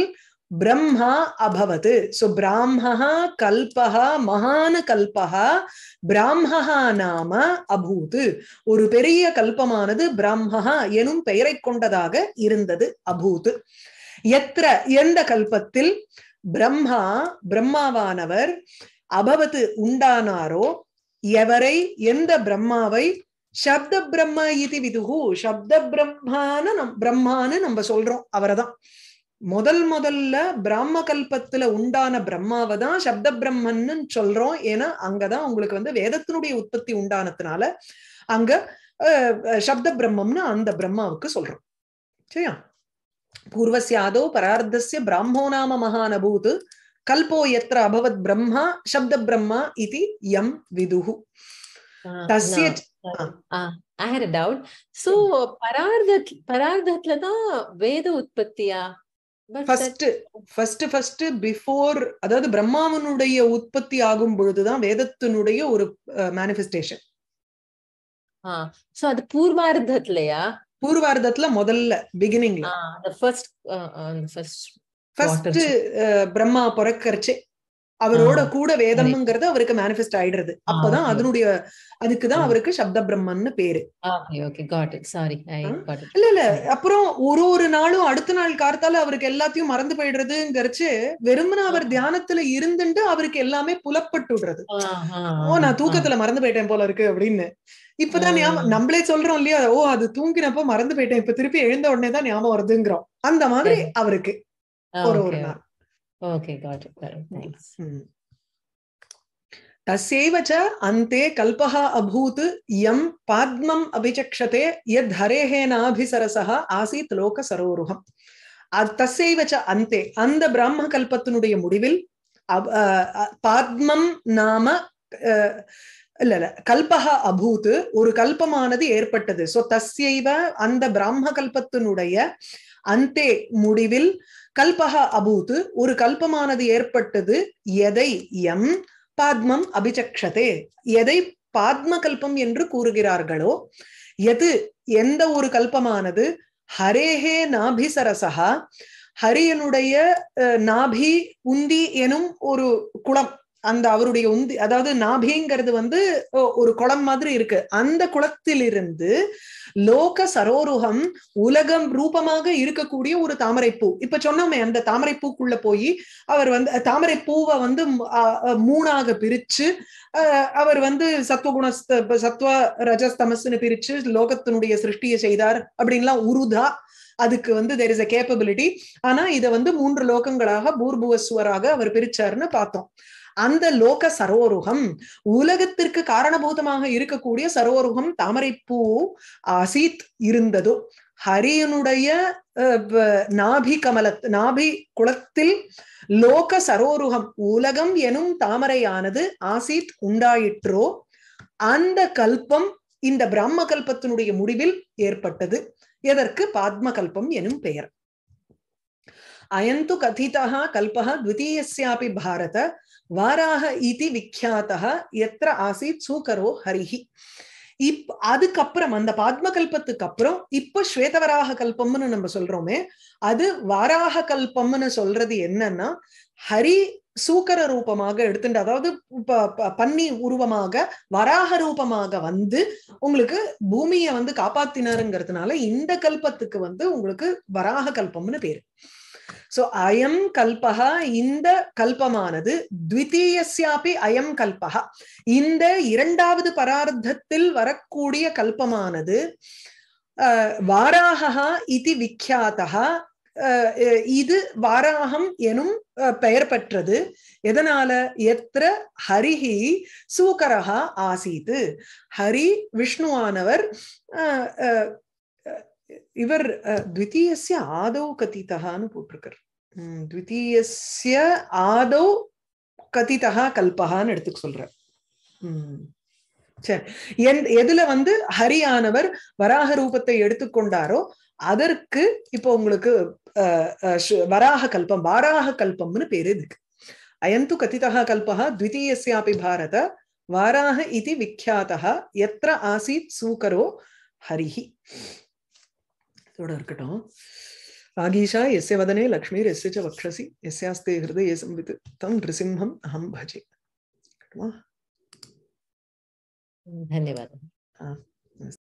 பிரம்மா அபவது சோ பிராமஹா கல்பஹா மகான கல்பஹா பிராமஹா நாம அபூது ஒரு பெரிய கல்பமானது பிராமஹா எனும் பெயரை கொண்டதாக இருந்தது அபூது எத்திர எந்த கல்பத்தில் பிரம்மா பிரம்மாவானவர் அபவது உண்டானாரோ எவரை எந்த பிரம்மாவை சப்த பிரம்ம இது விதுகு சப்த பிரம்மான பிரம்மான்னு நம்ம சொல்றோம் அவரைதான் முதல் முதல்ல பிராம கல்பத்துல உண்டான பிரம்மாவை தான் சப்த பிரம்மன்னு சொல்றோம் ஏன்னா அங்கதான் உங்களுக்கு வந்து வேதத்தினுடைய உற்பத்தி உண்டானதுனால அங்க சப்த பிரம்மம்னு அந்த பிரம்மாவுக்கு சொல்றோம் சரியா பூர்வசியாதோ பரார்த்தசிய பிராமோ நாம மகானபூத் கல்போ எத்திர அபவத் பிரம்மா சப்த பிரம்மா இது எம் விதுகு தஸ்ய I had a doubt so பரார்த பரார்த்தத்துல தான் வேத உற்பத்தியா ஃபர்ஸ்ட் பிஃபோர் அதாவது பிரம்மாவனுடைய உற்பத்தி ஆகும் பொழுதுதான் வேதத்தினுடைய ஒரு மேனிஃபெஸ்டேஷன் சோ அது பூர்வார்த்தத்திலயா பூர்வார்த்தத்துல முதல்ல பிகினிங்ல ஃபர்ஸ்ட் பிரம்மா பிறக்கறச்சே அவரோட கூட வேதம்ங்கிறது அவருக்கு மேனிஃபெஸ்ட் ஆயிடுறது அப்பதான் அதனுடைய அதுக்குதான் அவருக்கு சப்த பிரம்மன்னு பேரு இல்ல இல்ல அப்புறம் ஒரு ஒரு நாளும் அடுத்த நாள் கார்த்தால அவருக்கு எல்லாத்தையும் மறந்து போயிடுறதுங்கிறச்சு வெறுமனா அவர் தியானத்துல இருந்துட்டு அவருக்கு எல்லாமே புலப்பட்டு விடுறது ஓ நான் தூக்கத்துல மறந்து போயிட்டேன் போல இருக்கு அப்படின்னு இப்பதான் ஞாபகம் நம்மளே சொல்றோம் இல்லையா ஓ அது தூங்கினப்ப மறந்து போயிட்டேன் இப்ப திருப்பி எழுந்த உடனே தான் ஞாபகம் வருதுங்கிறோம் அந்த மாதிரி அவருக்கு ஒரு ஒரு நாள் Okay, got it. Hmm. तस्यैव च अन्ते कल्पः अभूत् यं पाद्मम् अभिचक्षते आसीत् அந்தே அந்த பிராம கல்பத்தினுடைய முடிவில் பாத்மம் நாம இல்ல இல்ல கல்பக அபூத்து ஒரு கல்பமானது ஏற்பட்டது சோ தஸ்யைவ அந்த பிராம கல்பத்தினுடைய அந்தே முடிவில் கல்பக அபூத்து ஒரு கல்பமானது ஏற்பட்டது எதை எம் பாத்மம் அபிச்சக்ஷதே எதை பாத்ம கல்பம் என்று கூறுகிறார்களோ எது எந்த ஒரு கல்பமானது ஹரேஹே நாபிசரசா ஹரியனுடைய நாபி உந்தி எனும் ஒரு குளம் அந்த அவருடைய உந்தி அதாவது நாபிங்கிறது வந்து ஒரு குளம் மாதிரி இருக்கு அந்த குளத்திலிருந்து லோக சரோருகம் உலகம் ரூபமாக இருக்கக்கூடிய ஒரு தாமரைப்பூ இப்ப சொன்னோமே அந்த தாமரைப்பூக்குள்ள போய் அவர் வந்து தாமரை பூவை வந்து மூணாக பிரிச்சு அவர் வந்து சத்வகுண சத்வ ரஜஸ்தமஸ்ன்னு பிரிச்சு லோகத்தினுடைய சிருஷ்டியை செய்தார் அப்படின்லாம் உருதா அதுக்கு வந்து தெர் இஸ் அ கேப்பபிலிட்டி ஆனா இதை வந்து மூன்று லோகங்களாக பூர்புவஸ்வராக அவர் பிரிச்சாருன்னு பார்த்தோம் அந்த லோக சரோருகம் உலகத்திற்கு காரணபூதமாக இருக்கக்கூடிய சரோருகம் தாமரைப்பூ ஆசீத் இருந்ததோ ஹரியனுடைய நாபி கமல நாபி குளத்தில் லோக சரோருகம் உலகம் எனும் தாமரையானது ஆசீத் உண்டாயிற்றோ அந்த கல்பம் இந்த பிரம்ம கல்பத்தினுடைய முடிவில் ஏற்பட்டது எதற்கு பாத்ம கல்பம் எனும் பெயர் அயந்து கதிதா கல்பா த்விதீயஸ்யாபி பாரத வாராக இது விக்யாத்தா எத்திர ஆசித் சூக்கரோ ஹரிஹி இப் அதுக்கப்புறம் அந்த பாத்ம கல்பத்துக்கு அப்புறம் இப்ப ஸ்வேதவராக கல்பம்னு நம்ம சொல்றோமே அது வாராக கல்பம்னு சொல்றது என்னன்னா ஹரி சூக்கர ரூபமாக எடுத்துட்டு அதாவது பன்னி உருவமாக வராக ரூபமாக வந்து உங்களுக்கு பூமியை வந்து காப்பாத்தினாருங்கிறதுனால இந்த கல்பத்துக்கு வந்து உங்களுக்கு வராக கல்பம்னு பேரு சோ அயம் கல்பகா இந்த கல்பமானது த்விதீயஸ்யாபி அயம் கல்பகா இந்த இரண்டாவது பரார்த்தத்தில் வரக்கூடிய கல்பமானது வாராகா uh, uh, uh, இது விக்யாதா இது வாராகம் எனும் பெயர் பெற்றது எதனால எத்திர ஹரிஹி சூக்கரகா ஆசீத்து ஹரி விஷ்ணுவானவர் இவர் த்விதீயசிய ஆதோ கதிதகான்னு போட்டிருக்கார் த்விதீயசிய ஆதௌ கதித்தகா கல்பகான்னு எடுத்துக்க சொல்றார் சரி என் எதுல வந்து ஹரியானவர் வராக ரூபத்தை எடுத்துக்கொண்டாரோ அதற்கு இப்போ உங்களுக்கு வராக கல்பம் வாராக கல்பம்னு பேரு இதுக்கு அயந்து கதிதா கல்பா த்விதீயசியாபி பாரத வாராக இது விக்யாத்தா எத்த ஆசீத் சூகரோ ஹரிஹி आगीशा यसे लक्ष्मी यसे वक्षसी यस्ते हृदय हृदये संवित तं भजे धन्यवाद